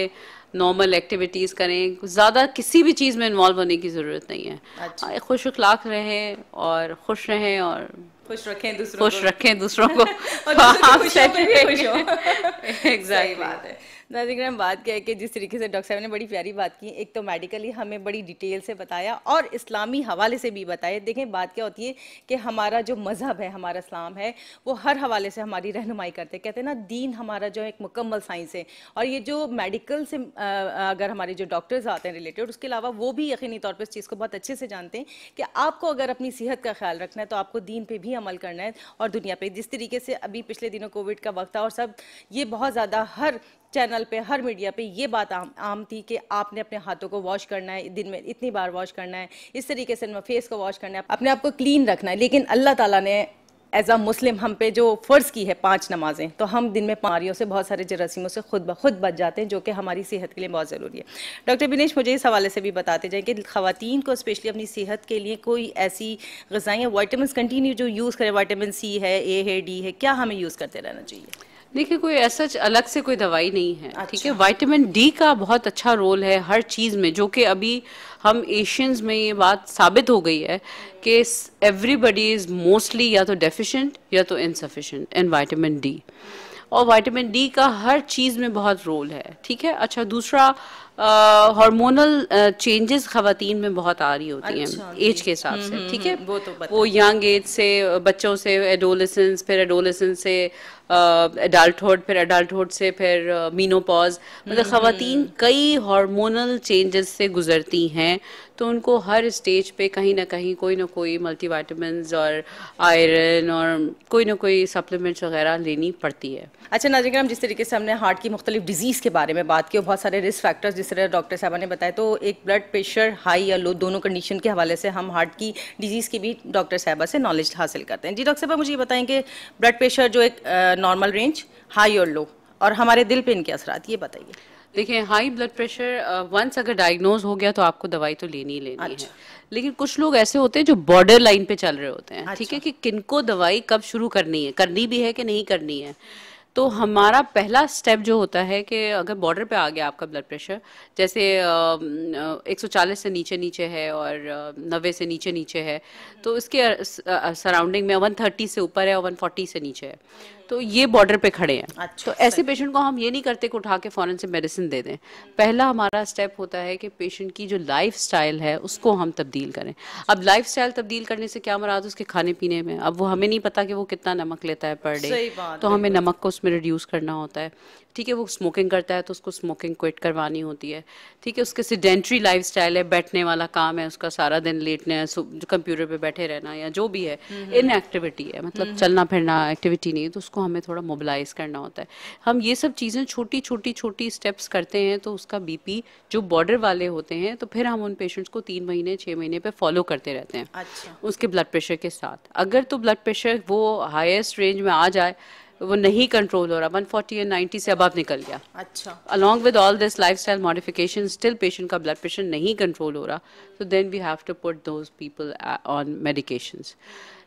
नॉर्मल एक्टिविटीज़ करें ज़्यादा किसी भी चीज़ में इन्वॉल्व होने की ज़रूरत नहीं है अच्छा। खुश अखलाक रहें और खुश रहें और खुश रखें दूसरों खुश रखें दूसरों को बात है नाजिक मैम बात क्या है कि जिस तरीके से डॉक्टर साहब ने बड़ी प्यारी बात की एक तो मेडिकली हमें बड़ी डिटेल से बताया और इस्लामी हवाले से भी बताया देखें बात क्या होती है कि हमारा जो मज़हब है हमारा इस्लाम है वो हर हवाले से हमारी रहनुमाई करते हैं कहते हैं ना दीन हमारा जो है एक मुकम्मल साइंस है और ये जो मेडिकल से अगर हमारे जो डॉक्टर्स आते हैं रिलेटेड उसके अलावा वो भी यकीनी तौर पर इस चीज़ को बहुत अच्छे से जानते हैं कि आपको अगर अपनी सेहत का ख्याल रखना है तो आपको दीन पे भी अमल करना है और दुनिया पर जिस तरीके से अभी पिछले दिनों कोविड का वक्त था और सब ये बहुत ज़्यादा हर चैनल पे हर मीडिया पे ये बात आम आम थी कि आपने अपने हाथों को वॉश करना है दिन में इतनी बार वॉश करना है इस तरीके से फेस को वॉश करना है अपने आप को क्लीन रखना है लेकिन अल्लाह ताला ने एज आ मुस्लिम हम पे जो फ़र्ज़ की है पांच नमाजें तो हम दिन में पारियों से बहुत सारे जरासीमों से खुद ब खुद बच जाते हैं जो कि हमारी सेहत के लिए बहुत ज़रूरी है डॉक्टर बिनेश मुझे इस हवाले से भी बताते जाएँ कि खातन को स्पेशली अपनी सेहत के लिए कोई ऐसी गज़ाएँ वाइटामिन कंटिन्यू जो यूज़ करें वाइटामिन सी है ए है डी है क्या हमें यूज़ करते रहना चाहिए देखिए कोई ऐसा अलग से कोई दवाई नहीं है अच्छा। ठीक है विटामिन अच्छा। डी का बहुत अच्छा रोल है हर चीज़ में जो कि अभी हम एशियंस में ये बात साबित हो गई है कि एवरीबडी इज़ मोस्टली या तो डेफिशिएंट या तो इनसफिशेंट इन विटामिन डी और विटामिन डी का हर चीज़ में बहुत रोल है ठीक है अच्छा दूसरा हार्मोनल चेंजेस खातन में बहुत आ रही होती अच्छा, हैं एज के हिसाब से हम्म, ठीक हम्म, है हम्म, वो तो वो यंग एज से बच्चों से एडोलेसेंस फिर एडोलेसेंस से एडल्टुड फिर एडल्टुड से फिर मीनोपॉज मतलब खातन कई हार्मोनल चेंजेस से गुजरती हैं तो उनको हर स्टेज पे कहीं ना कहीं कोई ना कोई मल्टीवाइटामिन और आयरन और कोई ना कोई सप्लीमेंट्स वगैरह लेनी पड़ती है अच्छा नाजिक हम जिस तरीके से हमने हार्ट की मुख्तलिफ डिजीज़ के बारे में बात की बहुत सारे रिस्क फैक्टर्स जिस तरह डॉक्टर साहबा ने बताया तो एक ब्लड प्रेशर हाई या लो दोनों कंडीशन के हवाले से हम हार्ट की डिजीज़ की भी डॉक्टर साहबा से नॉलेज हासिल करते हैं जी डॉक्टर साहबा मुझे बताएं कि ब्लड प्रेशर जो एक नॉर्मल रेंज हाई और लो और हमारे दिल पे इनके असरात ये बताइए देखिए हाई ब्लड प्रेशर वंस अगर डायग्नोज हो गया तो आपको दवाई तो लेनी ही लेनी अच्छा। है लेकिन कुछ लोग ऐसे होते हैं जो बॉर्डर लाइन पे चल रहे होते हैं ठीक अच्छा। है कि किनको दवाई कब शुरू करनी है करनी भी है कि नहीं करनी है तो हमारा पहला स्टेप जो होता है कि अगर बॉर्डर पे आ गया आपका ब्लड प्रेशर जैसे 140 um, uh, से नीचे नीचे है और uh, नब्बे से नीचे नीचे है तो इसके सराउंडिंग uh, में 130 से ऊपर है और 140 से नीचे है तो ये बॉर्डर पे खड़े हैं अच्छा तो ऐसे पेशेंट को हम ये नहीं करते कि उठा के फ़ौरन से मेडिसिन दे दें पहला हमारा स्टेप होता है कि पेशेंट की जो लाइफ स्टाइल है उसको हम तब्दील करें अब लाइफ स्टाइल तब्दील करने से क्या मराज उसके खाने पीने में अब वो हमें नहीं पता कि वो कितना नमक लेता है पर डे तो हमें नमक को उसमें रिड्यूस करना होता है ठीक है वो स्मोकिंग करता है तो उसको स्मोकिंग क्विट करवानी होती है ठीक है उसके सिडेंट्री लाइफ स्टाइल है बैठने वाला काम है उसका सारा दिन लेटने है कंप्यूटर पर बैठे रहना या जो भी है इनएक्टिविटी हम्म, हम्म। है मतलब हम्म। चलना फिरना एक्टिविटी नहीं है तो उसको हमें थोड़ा मोबिलाइज करना होता है हम ये सब चीज़ें छोटी छोटी छोटी स्टेप्स करते हैं तो उसका बीपी जो बॉर्डर वाले होते हैं तो फिर हम उन पेशेंट्स को तीन महीने छः महीने पे फॉलो करते रहते हैं अच्छा। उसके ब्लड प्रेशर के साथ अगर तो ब्लड प्रेशर वो हाइस्ट रेंज में आ जाए वो नहीं कंट्रोल हो रहा 140 या नाइन्टी से अब आप निकल गया अच्छा along with all this lifestyle modification still patient का ब्लड प्रेशर नहीं कंट्रोल हो रहा तो then we have to put those people on medications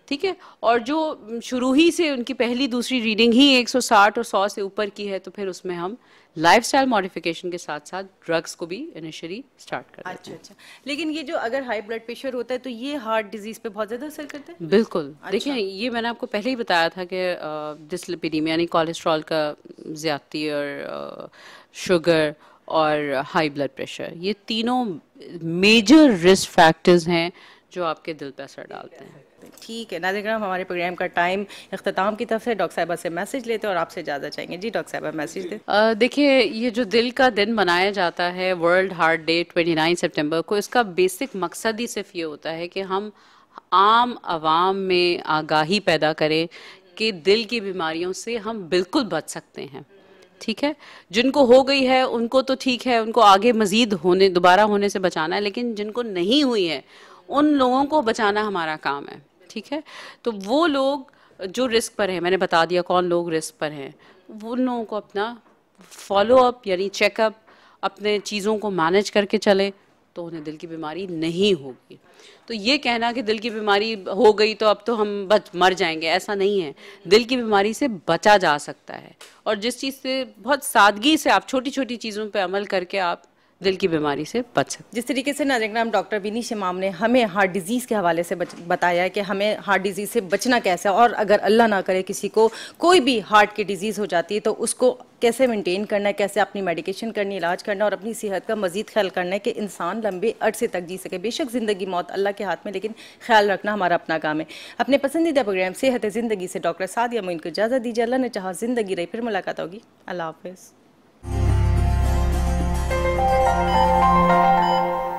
ठीक है और जो शुरू ही से उनकी पहली दूसरी रीडिंग ही 160 और 100 से ऊपर की है तो फिर उसमें हम लाइफस्टाइल मॉडिफिकेशन के साथ साथ ड्रग्स को भी इनिशियली स्टार्ट कर अच्छा अच्छा लेकिन ये जो अगर हाई ब्लड प्रेशर होता है तो ये हार्ट डिजीज पे बहुत ज्यादा असर करता है बिल्कुल अच्छा। देखिए ये मैंने आपको पहले ही बताया था कि डिसलिपिडीमिया यानी कोलेस्ट्रॉल का ज्यादती और शुगर और हाई ब्लड प्रेशर ये तीनों मेजर रिस्क फैक्टर्स हैं जो आपके दिल पर असर डालते हैं ठीक है नाजिक्राम हमारे प्रोग्राम का टाइम अख्ताम की तरफ से डॉक्टर साहबा से मैसेज लेते हैं और आपसे ज्यादा चाहेंगे जी डॉक्टर साहबा मैसेज दे देखिए ये जो दिल का दिन मनाया जाता है World Heart Day twenty nine September को इसका बेसिक मकसद ही सिर्फ ये होता है कि हम आम आवाम में आगाही पैदा करें कि दिल की बीमारियों से हम बिल्कुल बच सकते हैं ठीक है जिनको हो गई है उनको तो ठीक है उनको आगे मज़ीद होने दोबारा होने से बचाना है लेकिन जिनको नहीं हुई है उन लोगों को बचाना हमारा काम है ठीक है तो वो लोग जो रिस्क पर हैं मैंने बता दिया कौन लोग रिस्क पर हैं उन लोगों को अपना फॉलो अप यानी चेकअप अपने चीज़ों को मैनेज करके चले तो उन्हें दिल की बीमारी नहीं होगी तो ये कहना कि दिल की बीमारी हो गई तो अब तो हम बच मर जाएंगे ऐसा नहीं है दिल की बीमारी से बचा जा सकता है और जिस चीज़ से बहुत सादगी से आप छोटी छोटी चीज़ों पर अमल करके आप दिल की बीमारी से बच सकते जिस तरीके से नाम डॉक्टर बीनी शमाम ने हमें हार्ट डिजीज़ के हवाले से बताया कि हमें हार्ट डिजीज़ से बचना कैसे और अगर अल्लाह ना करे किसी को कोई भी हार्ट की डिजीज़ हो जाती है तो उसको कैसे मेंटेन करना है कैसे अपनी मेडिकेशन करनी इलाज करना और अपनी सेहत का मजीद ख्याल करना है कि इंसान लंबे अरसे तक जी सके बेशक ज़िंदगी मौत अल्लाह के हाथ में लेकिन ख्याल रखना हमारा अपना काम है अपने पसंदीदा प्रोग्राम सेहत ज़िंदगी से डॉक्टर साद या मोइन को इजाज़त दीजिए अल्लाह ने चाह ज़िंदगी रही फिर मुलाकात होगी अल्लाह हाफिज़ Música